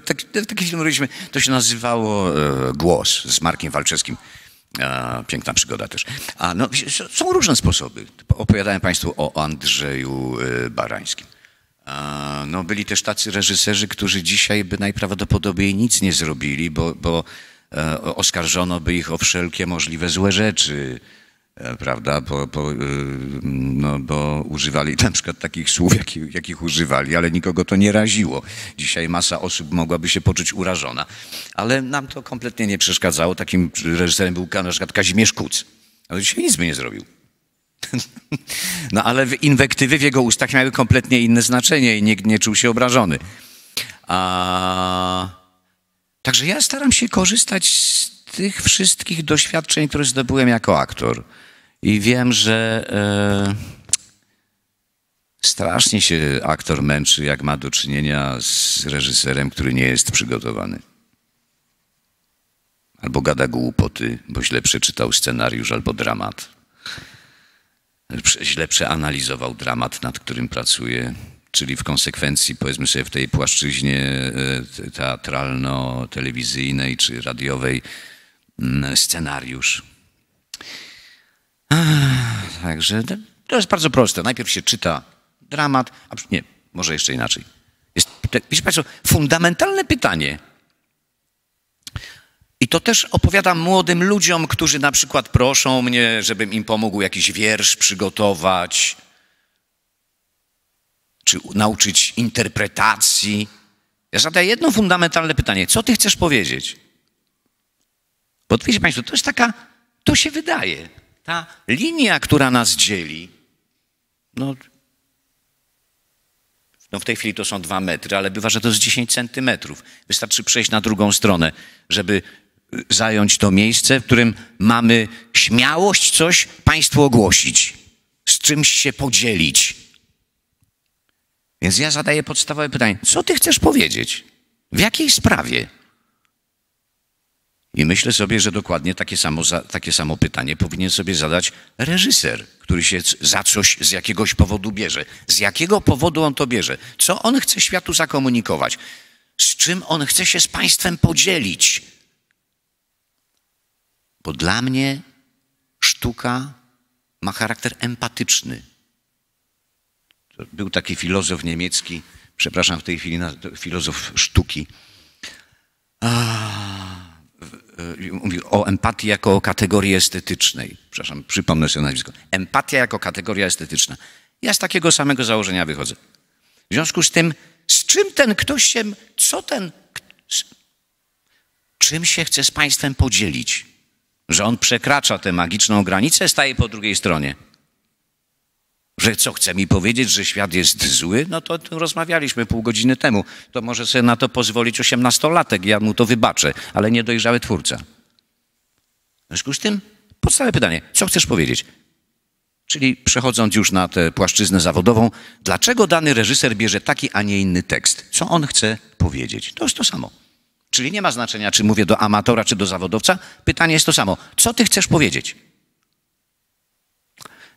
tak taki, film robiliśmy, to się nazywało e, Głos z Markiem Walczewskim. E, piękna przygoda też. A no, są różne sposoby. Opowiadałem Państwu o Andrzeju e, Barańskim. no, byli też tacy reżyserzy, którzy dzisiaj by najprawdopodobniej nic nie zrobili, bo, bo oskarżono by ich o wszelkie możliwe złe rzeczy E, prawda, bo, bo, y, no, bo używali na przykład takich słów, jakich, jakich używali, ale nikogo to nie raziło. Dzisiaj masa osób mogłaby się poczuć urażona, ale nam to kompletnie nie przeszkadzało. Takim reżyserem był na przykład Kazimierz Kuc, ale dzisiaj nic by nie zrobił. No ale inwektywy w jego ustach miały kompletnie inne znaczenie i nikt nie czuł się obrażony. A... Także ja staram się korzystać z tych wszystkich doświadczeń, które zdobyłem jako aktor. I wiem, że e, strasznie się aktor męczy, jak ma do czynienia z reżyserem, który nie jest przygotowany. Albo gada głupoty, bo źle przeczytał scenariusz albo dramat. Źle przeanalizował dramat, nad którym pracuje. Czyli w konsekwencji, powiedzmy sobie, w tej płaszczyźnie e, teatralno-telewizyjnej czy radiowej mm, scenariusz. Także to jest bardzo proste. Najpierw się czyta dramat, a nie, może jeszcze inaczej. Jest, Państwo, fundamentalne pytanie. I to też opowiadam młodym ludziom, którzy na przykład proszą mnie, żebym im pomógł jakiś wiersz przygotować, czy nauczyć interpretacji. Ja zadaję jedno fundamentalne pytanie. Co ty chcesz powiedzieć? Bo wiecie Państwo, to jest taka, to się wydaje ta linia, która nas dzieli, no, no w tej chwili to są dwa metry, ale bywa, że to jest 10 centymetrów. Wystarczy przejść na drugą stronę, żeby y, zająć to miejsce, w którym mamy śmiałość coś Państwu ogłosić, z czymś się podzielić. Więc ja zadaję podstawowe pytanie: co Ty chcesz powiedzieć? W jakiej sprawie? I myślę sobie, że dokładnie takie samo, takie samo pytanie powinien sobie zadać reżyser, który się za coś z jakiegoś powodu bierze. Z jakiego powodu on to bierze? Co on chce światu zakomunikować? Z czym on chce się z państwem podzielić? Bo dla mnie sztuka ma charakter empatyczny. Był taki filozof niemiecki, przepraszam w tej chwili, filozof sztuki. Y, mówi o empatii jako o kategorii estetycznej. Przepraszam, przypomnę sobie nazwisko. Empatia jako kategoria estetyczna. Ja z takiego samego założenia wychodzę. W związku z tym, z czym ten ktoś się, co ten, z, czym się chce z państwem podzielić? Że on przekracza tę magiczną granicę, staje po drugiej stronie. Że co chce mi powiedzieć, że świat jest zły? No to rozmawialiśmy pół godziny temu. To może sobie na to pozwolić osiemnastolatek, ja mu to wybaczę, ale niedojrzały twórca. W związku z tym podstawowe pytanie, co chcesz powiedzieć? Czyli przechodząc już na tę płaszczyznę zawodową, dlaczego dany reżyser bierze taki, a nie inny tekst? Co on chce powiedzieć? To jest to samo. Czyli nie ma znaczenia, czy mówię do amatora, czy do zawodowca. Pytanie jest to samo. Co ty chcesz powiedzieć?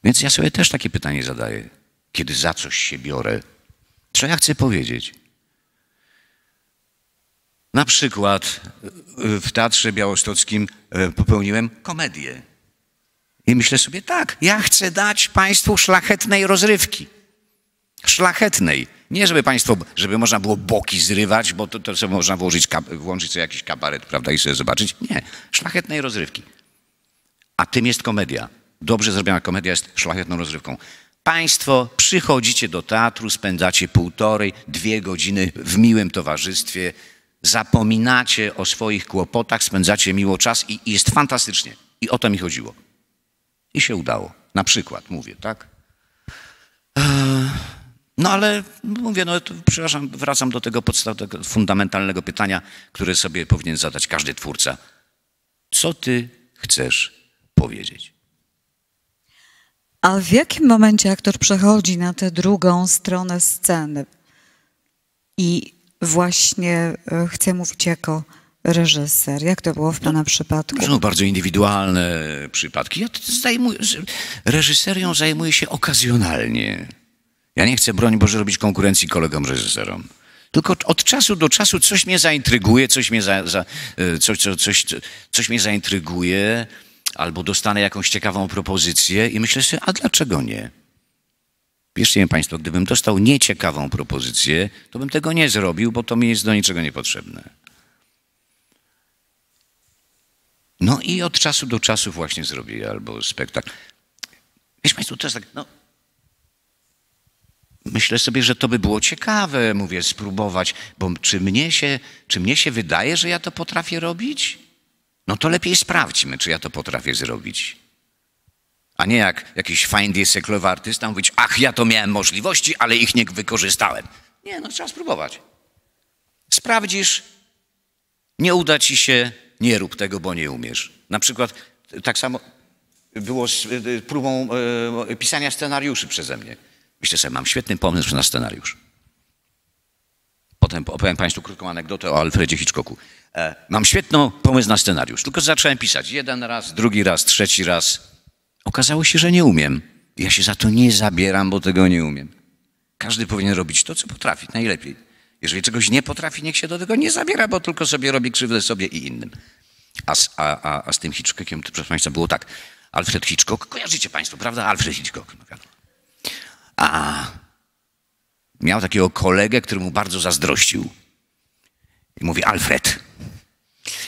Więc ja sobie też takie pytanie zadaję. Kiedy za coś się biorę, co ja chcę powiedzieć? Na przykład y, w Teatrze Białostockim y, popełniłem komedię. I myślę sobie, tak, ja chcę dać Państwu szlachetnej rozrywki. Szlachetnej. Nie, żeby Państwo, żeby można było boki zrywać, bo to, to sobie można włożyć, włączyć sobie jakiś kabaret, prawda, i sobie zobaczyć. Nie, szlachetnej rozrywki. A tym jest komedia dobrze zrobiona komedia jest szlachetną rozrywką. Państwo przychodzicie do teatru, spędzacie półtorej, dwie godziny w miłym towarzystwie, zapominacie o swoich kłopotach, spędzacie miło czas i, i jest fantastycznie. I o to mi chodziło. I się udało. Na przykład mówię, tak? Eee, no ale mówię, no przepraszam, wracam do tego podstawowego, fundamentalnego pytania, które sobie powinien zadać każdy twórca. Co ty chcesz powiedzieć? A w jakim momencie aktor przechodzi na tę drugą stronę sceny i właśnie e, chce mówić jako reżyser? Jak to było w Pana no, przypadku? To no, są bardzo indywidualne przypadki. Ja zajmuję, reżyserią zajmuję się okazjonalnie. Ja nie chcę, broń Boże, robić konkurencji kolegom reżyserom. Tylko od czasu do czasu coś mnie zaintryguje, coś mnie, za, za, e, coś, coś, coś, coś mnie zaintryguje, albo dostanę jakąś ciekawą propozycję i myślę sobie, a dlaczego nie? Wierzcie mi Państwo, gdybym dostał nieciekawą propozycję, to bym tego nie zrobił, bo to mi jest do niczego niepotrzebne. No i od czasu do czasu właśnie zrobię albo spektakl. Wiecie Państwo, to jest tak, no, myślę sobie, że to by było ciekawe, mówię, spróbować, bo czy mnie się, czy mnie się wydaje, że ja to potrafię robić? no to lepiej sprawdźmy, czy ja to potrafię zrobić. A nie jak jakiś fajny seklowy artysta mówić, ach, ja to miałem możliwości, ale ich nie wykorzystałem. Nie, no trzeba spróbować. Sprawdzisz, nie uda ci się, nie rób tego, bo nie umiesz. Na przykład e, tak samo było z e, e, próbą e, pisania scenariuszy przeze mnie. Myślę sobie, mam świetny pomysł na scenariusz. Potem opowiem Państwu krótką anegdotę o Alfredzie Hitchcocku. E, mam świetną pomysł na scenariusz, tylko zacząłem pisać jeden raz, drugi raz, trzeci raz. Okazało się, że nie umiem. Ja się za to nie zabieram, bo tego nie umiem. Każdy powinien robić to, co potrafi najlepiej. Jeżeli czegoś nie potrafi, niech się do tego nie zabiera, bo tylko sobie robi krzywdę sobie i innym. A z, a, a, a z tym Hitchcockiem, to, proszę Państwa, było tak. Alfred Hitchcock, kojarzycie Państwo, prawda? Alfred Hitchcock, no A miał takiego kolegę, który mu bardzo zazdrościł. I mówi, Alfred,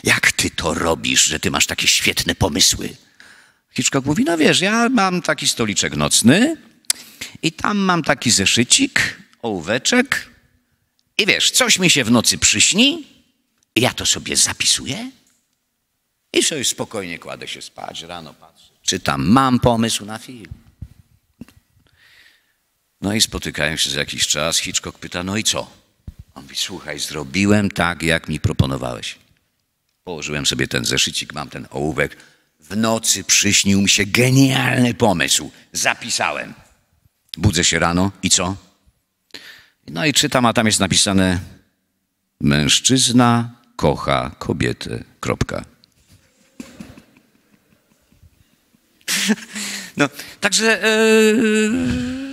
jak ty to robisz, że ty masz takie świetne pomysły? Hitchcock mówi, no wiesz, ja mam taki stoliczek nocny i tam mam taki zeszycik, ołóweczek i wiesz, coś mi się w nocy przyśni i ja to sobie zapisuję i sobie spokojnie kładę się spać, rano patrzę, czy tam mam pomysł na film. No i spotykają się za jakiś czas, Hitchcock pyta, no i co? On mówi, słuchaj, zrobiłem tak, jak mi proponowałeś. Położyłem sobie ten zeszycik, mam ten ołówek. W nocy przyśnił mi się genialny pomysł. Zapisałem. Budzę się rano i co? No i czytam, a tam jest napisane: Mężczyzna kocha kobietę. Kropka. No, także. Yy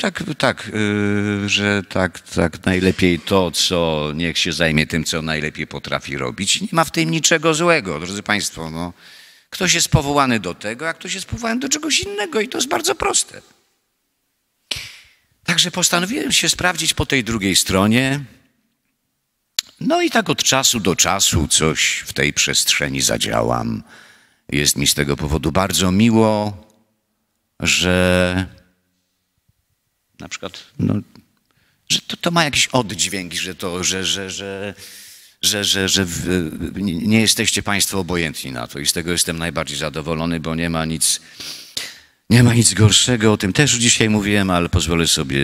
tak, tak, y, że tak, tak najlepiej to, co niech się zajmie tym, co najlepiej potrafi robić. Nie ma w tym niczego złego, drodzy Państwo. No. Ktoś jest powołany do tego, a ktoś jest powołany do czegoś innego i to jest bardzo proste. Także postanowiłem się sprawdzić po tej drugiej stronie. No i tak od czasu do czasu coś w tej przestrzeni zadziałam. Jest mi z tego powodu bardzo miło, że na przykład, no, że to, to ma jakiś oddźwięk, że to, że, że, że, że, że, że w, nie jesteście Państwo obojętni na to i z tego jestem najbardziej zadowolony, bo nie ma nic, nie ma nic gorszego, o tym też dzisiaj mówiłem, ale pozwolę sobie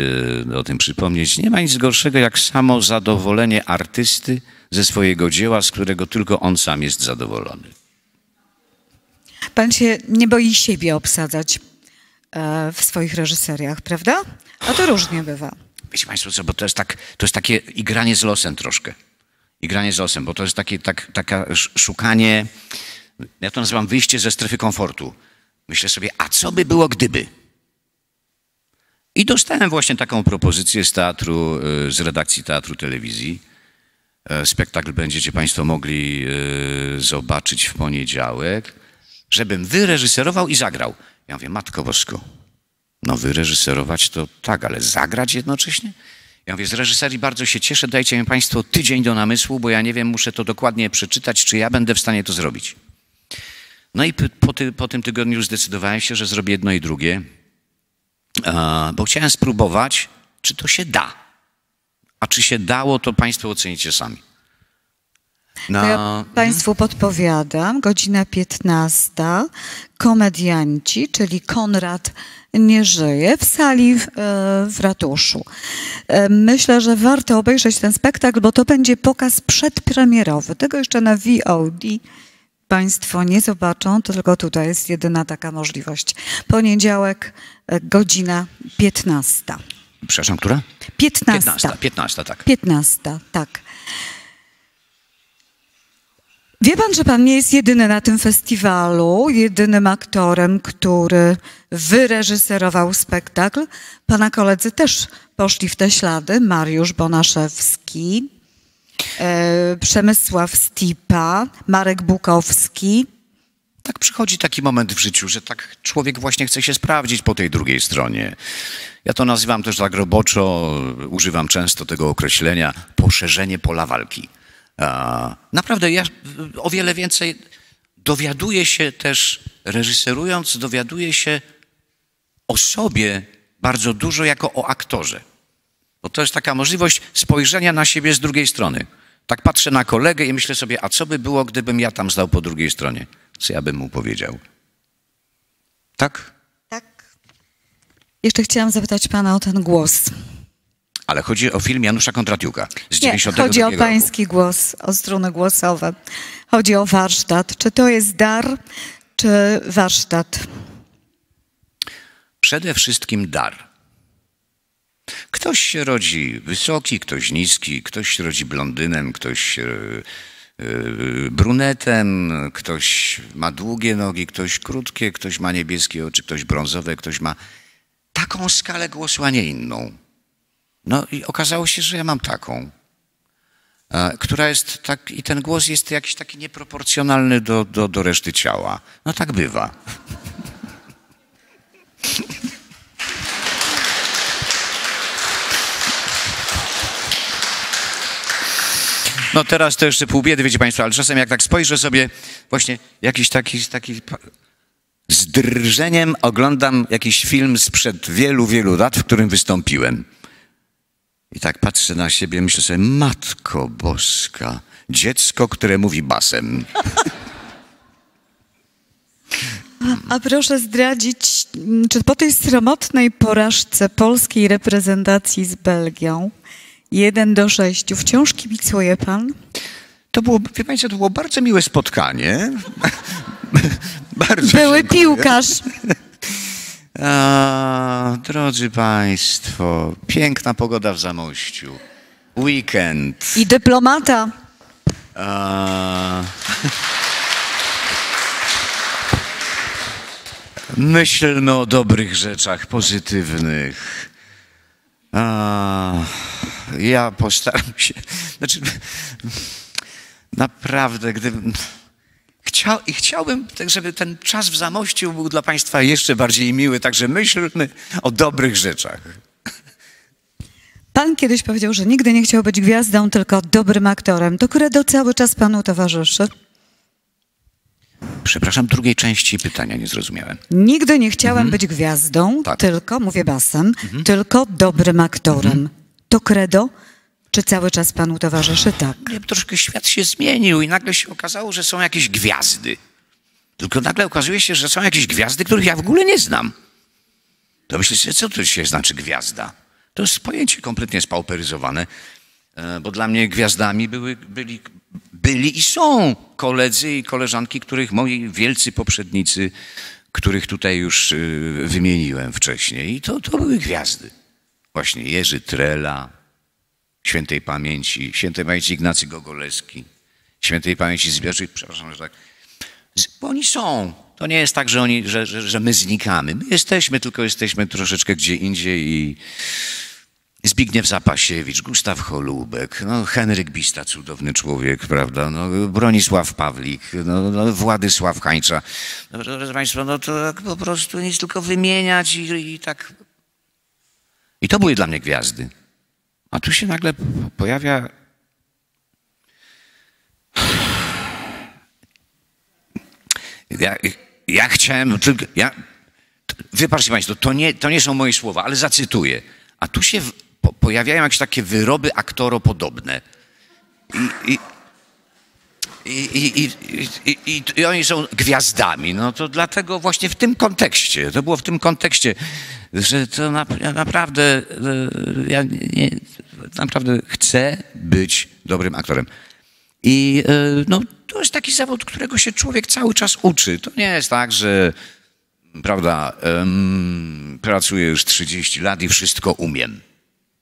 o tym przypomnieć. Nie ma nic gorszego jak samo zadowolenie artysty ze swojego dzieła, z którego tylko on sam jest zadowolony. Pan się nie boi siebie obsadzać. E, w swoich reżyseriach, prawda? A to różnie bywa. Wiecie Państwo co, bo to jest, tak, to jest takie igranie z losem troszkę. Igranie z losem, bo to jest takie tak, taka szukanie, ja to nazywam wyjście ze strefy komfortu. Myślę sobie, a co by było gdyby? I dostałem właśnie taką propozycję z teatru, e, z redakcji teatru telewizji. E, spektakl będziecie Państwo mogli zobaczyć w poniedziałek, żebym wyreżyserował i zagrał. Ja mówię, Matko Bosko, no wyreżyserować to tak, ale zagrać jednocześnie? Ja mówię, z reżyserii bardzo się cieszę, dajcie mi Państwo tydzień do namysłu, bo ja nie wiem, muszę to dokładnie przeczytać, czy ja będę w stanie to zrobić. No i po, ty, po tym tygodniu zdecydowałem się, że zrobię jedno i drugie, bo chciałem spróbować, czy to się da. A czy się dało, to Państwo ocenicie sami. No. To ja mhm. Państwu podpowiadam, godzina 15, komedianci, czyli Konrad nie żyje, w sali w, e, w, ratuszu. E, myślę, że warto obejrzeć ten spektakl, bo to będzie pokaz przedpremierowy. Tego jeszcze na VOD Państwo nie zobaczą, to tylko tutaj jest jedyna taka możliwość. Poniedziałek, e, godzina 15. Przepraszam, która? 15. 15, 15 tak. 15, tak. Wie pan, że pan nie jest jedyny na tym festiwalu, jedynym aktorem, który wyreżyserował spektakl. Pana koledzy też poszli w te ślady. Mariusz Bonaszewski, e, Przemysław Stipa, Marek Bukowski. Tak przychodzi taki moment w życiu, że tak człowiek właśnie chce się sprawdzić po tej drugiej stronie. Ja to nazywam też tak roboczo, używam często tego określenia poszerzenie pola walki. Naprawdę ja o wiele więcej dowiaduję się też, reżyserując, dowiaduję się o sobie bardzo dużo jako o aktorze. Bo to jest taka możliwość spojrzenia na siebie z drugiej strony. Tak patrzę na kolegę i myślę sobie, a co by było, gdybym ja tam stał po drugiej stronie? Co ja bym mu powiedział? Tak? Tak. Jeszcze chciałam zapytać pana o ten głos. Ale chodzi o film Janusza Kondratiuka z Nie, chodzi o roku. pański głos, o struny głosowe. Chodzi o warsztat. Czy to jest dar, czy warsztat? Przede wszystkim dar. Ktoś się rodzi wysoki, ktoś niski, ktoś się rodzi blondynem, ktoś e, e, brunetem, ktoś ma długie nogi, ktoś krótkie, ktoś ma niebieskie oczy, ktoś brązowe, ktoś ma taką skalę głosu, a nie inną. No i okazało się, że ja mam taką, e, która jest tak, i ten głos jest jakiś taki nieproporcjonalny do, do, do reszty ciała. No tak bywa. No teraz to jeszcze pół biedy, wiecie Państwo, ale czasem jak tak spojrzę sobie, właśnie jakiś taki, taki z drżeniem oglądam jakiś film sprzed wielu, wielu lat, w którym wystąpiłem. I tak patrzę na siebie, myślę sobie, Matko Boska, dziecko, które mówi basem. A proszę zdradzić, mm, czy po tej sromotnej porażce polskiej reprezentacji z Belgią, 1 do 6, wciąż kibicuje pan? To było, wie Państwo, to było bardzo miłe spotkanie. bardzo Były piłkarz. A, drodzy Państwo, piękna pogoda w Zamościu. Weekend. I dyplomata. A... Myślmy o dobrych rzeczach, pozytywnych. A... Ja postaram się. Znaczy, naprawdę, gdybym. Chcia, I chciałbym, tak żeby ten czas w Zamościu był dla Państwa jeszcze bardziej miły, także myślmy o dobrych rzeczach. Pan kiedyś powiedział, że nigdy nie chciał być gwiazdą, tylko dobrym aktorem. To credo cały czas Panu towarzyszy? Przepraszam, drugiej części pytania nie zrozumiałem. Nigdy nie chciałem mhm. być gwiazdą, tak. tylko, mówię basem, mhm. tylko dobrym aktorem. Mhm. To credo czy cały czas panu towarzyszy tak? Nie, troszkę świat się zmienił i nagle się okazało, że są jakieś gwiazdy. Tylko nagle okazuje się, że są jakieś gwiazdy, których ja w ogóle nie znam. To myślę sobie, co to się znaczy gwiazda? To jest pojęcie kompletnie spauperyzowane, e, bo dla mnie gwiazdami były, byli, byli i są koledzy i koleżanki, których moi wielcy poprzednicy, których tutaj już e, wymieniłem wcześniej. I to, to były gwiazdy. Właśnie Jerzy Trela, świętej pamięci, świętej pamięci Ignacy Gogoleski, świętej pamięci Zbierczyk, przepraszam, że tak. Bo oni są. To nie jest tak, że, oni, że, że, że my znikamy. My jesteśmy, tylko jesteśmy troszeczkę gdzie indziej i Zbigniew Zapasiewicz, Gustaw Holubek, no Henryk Bista, cudowny człowiek, prawda, no Bronisław Pawlik, no, no Władysław Hańcza. No, proszę Państwa, no to tak po prostu nic tylko wymieniać i, i tak... I to były dla mnie gwiazdy. A tu się nagle pojawia ja, ja, chciałem tylko. Ja, wybaczcie Państwo, to nie, to nie są moje słowa, ale zacytuję. A tu się po, pojawiają jakieś takie wyroby aktoropodobne. I, i, i, I, oni są gwiazdami. No to dlatego właśnie w tym kontekście, to było w tym kontekście, że to na, ja naprawdę e, ja nie, naprawdę chce być dobrym aktorem. I e, no, to jest taki zawód, którego się człowiek cały czas uczy. To nie jest tak, że prawda, um, pracuję już 30 lat i wszystko umiem.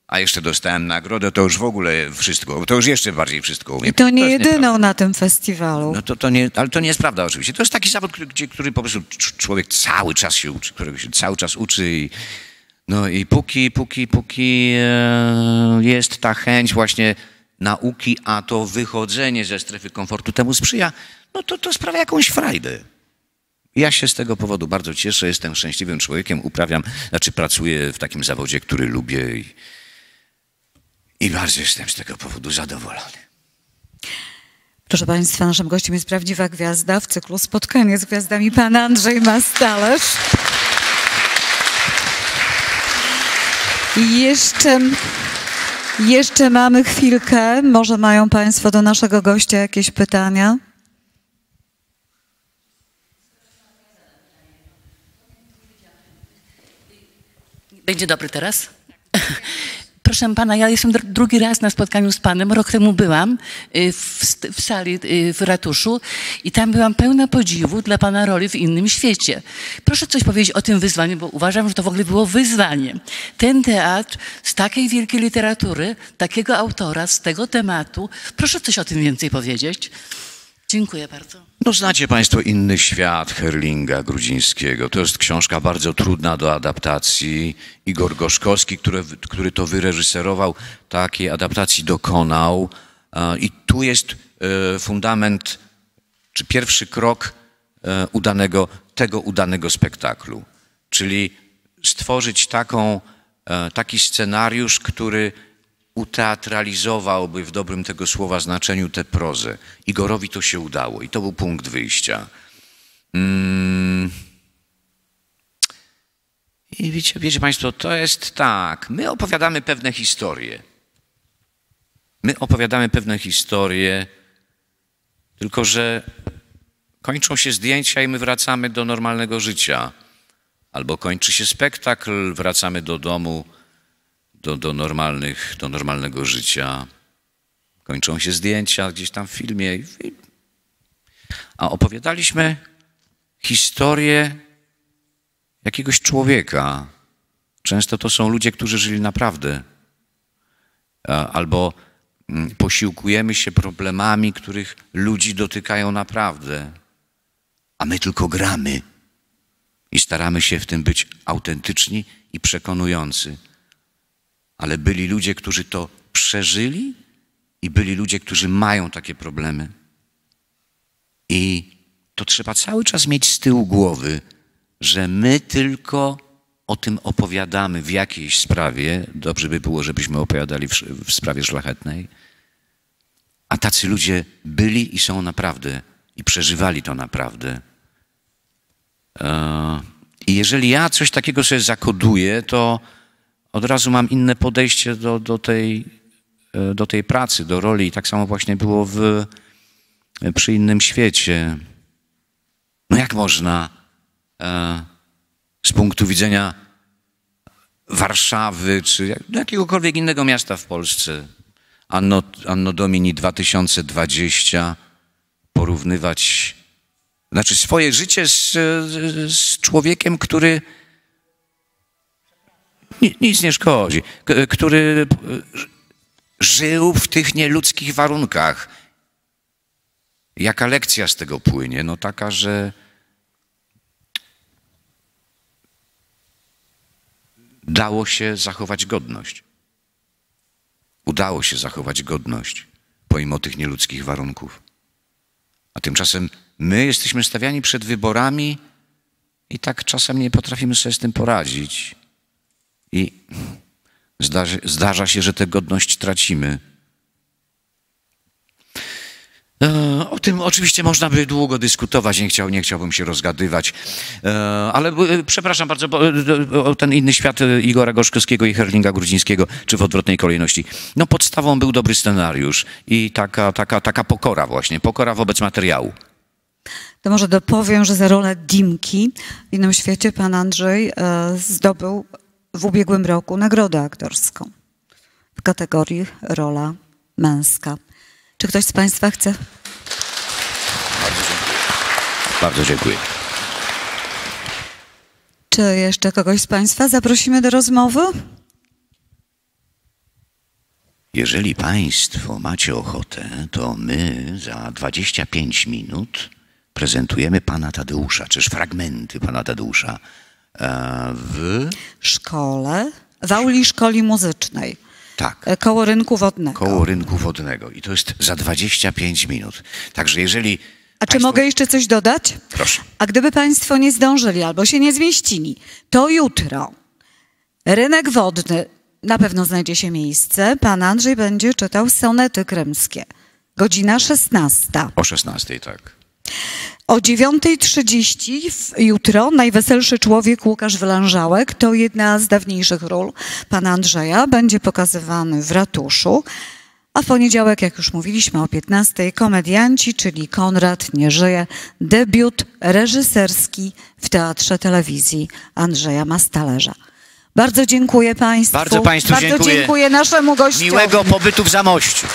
A jeszcze dostałem nagrodę, to już w ogóle wszystko, to już jeszcze bardziej wszystko umiem. I to nie to jedyną na tym festiwalu. No to, to nie, ale to nie jest prawda oczywiście. To jest taki zawód, który, który po prostu człowiek cały czas się uczy, którego się cały czas uczy i no i póki, póki, póki e, jest ta chęć właśnie nauki, a to wychodzenie ze strefy komfortu temu sprzyja, no to to sprawia jakąś frajdę. Ja się z tego powodu bardzo cieszę, jestem szczęśliwym człowiekiem, uprawiam, znaczy pracuję w takim zawodzie, który lubię i, i bardzo jestem z tego powodu zadowolony. Proszę Państwa, naszym gościem jest prawdziwa gwiazda w cyklu Spotkanie z Gwiazdami, pan Andrzej Mastalerz. I jeszcze, jeszcze mamy chwilkę. Może mają Państwo do naszego gościa jakieś pytania? Będzie dobry teraz? proszę pana, ja jestem drugi raz na spotkaniu z panem. Rok temu byłam y, w, w sali y, w ratuszu i tam byłam pełna podziwu dla pana roli w innym świecie. Proszę coś powiedzieć o tym wyzwaniu, bo uważam, że to w ogóle było wyzwanie. Ten teatr z takiej wielkiej literatury, takiego autora, z tego tematu, proszę coś o tym więcej powiedzieć. Dziękuję bardzo. No znacie Państwo Inny Świat Herlinga Grudzińskiego. To jest książka bardzo trudna do adaptacji. Igor Gorzkowski, który, który to wyreżyserował, takiej adaptacji dokonał. E, I tu jest e, fundament, czy pierwszy krok e, udanego, tego udanego spektaklu. Czyli stworzyć taką, taki scenariusz, który uteatralizowałby w dobrym tego słowa znaczeniu tę prozę. Igorowi to się udało i to był punkt wyjścia. Mm. I wiecie, wiecie Państwo, to jest tak. My opowiadamy pewne historie. My opowiadamy pewne historie, tylko że kończą się zdjęcia i my wracamy do normalnego życia. Albo kończy się spektakl, wracamy do domu do, do, normalnych, do normalnego życia. Kończą się zdjęcia gdzieś tam w filmie. A opowiadaliśmy historię jakiegoś człowieka. Często to są ludzie, którzy żyli naprawdę. E, albo mm, posiłkujemy się problemami, których ludzi dotykają naprawdę. A my tylko gramy i staramy się w tym być autentyczni i przekonujący ale byli ludzie, którzy to przeżyli i byli ludzie, którzy mają takie problemy. I to trzeba cały czas mieć z tyłu głowy, że my tylko o tym opowiadamy w jakiejś sprawie. Dobrze by było, żebyśmy opowiadali w, w sprawie szlachetnej. A tacy ludzie byli i są naprawdę i przeżywali to naprawdę. E, I jeżeli ja coś takiego sobie zakoduję, to od razu mam inne podejście do, do, tej, e, do tej pracy, do roli. tak samo właśnie było w, przy innym świecie. No jak można e, z punktu widzenia Warszawy czy no jakiegokolwiek innego miasta w Polsce Anno, Anno Domini 2020 porównywać, znaczy swoje życie z, z człowiekiem, który nic nie szkodzi, który e, żył w tych nieludzkich warunkach. Jaka lekcja z tego płynie? No taka, że dało się zachować godność. Udało się zachować godność pomimo tych nieludzkich warunków. A tymczasem my jesteśmy stawiani przed wyborami i tak czasem nie potrafimy sobie z tym poradzić. I zdarzy, zdarza się, że tę godność tracimy. E, o tym oczywiście można by długo dyskutować, nie, chciał, nie chciałbym się rozgadywać, e, ale e, przepraszam bardzo, ten inny świat Igora Gorzkowskiego i Herlinga Grudzińskiego, czy w odwrotnej kolejności. No podstawą był dobry scenariusz i taka, taka, taka pokora właśnie, pokora wobec materiału. To może dopowiem, że za rolę Dimki w Innym Świecie pan Andrzej zdobył w ubiegłym roku nagrodę aktorską w kategorii rola męska. Czy ktoś z Państwa chce? Bardzo dziękuję. Bardzo dziękuję. Czy jeszcze kogoś z Państwa zaprosimy do rozmowy? Jeżeli Państwo macie ochotę, to my za 25 minut prezentujemy Pana Tadeusza, czyż fragmenty Pana Tadeusza E, w szkole, w auli szkoli muzycznej. Tak. E, koło rynku wodnego. Koło rynku wodnego. I to jest za 25 minut. Także jeżeli. A Państwo... czy mogę jeszcze coś dodać? Proszę. A gdyby Państwo nie zdążyli albo się nie zmieścili, to jutro rynek wodny na pewno znajdzie się miejsce. Pan Andrzej będzie czytał sonety krymskie. Godzina 16. O 16, tak. O 9.30 jutro najweselszy człowiek Łukasz Wylanżałek, to jedna z dawniejszych ról pana Andrzeja, będzie pokazywany w ratuszu. A w poniedziałek, jak już mówiliśmy o 15, komedianci, czyli Konrad nie żyje, debiut reżyserski w Teatrze Telewizji Andrzeja Mastalerza. Bardzo dziękuję Państwu. Bardzo Państwu Bardzo dziękuję. dziękuję naszemu gościowi. Miłego pobytu w Zamościu.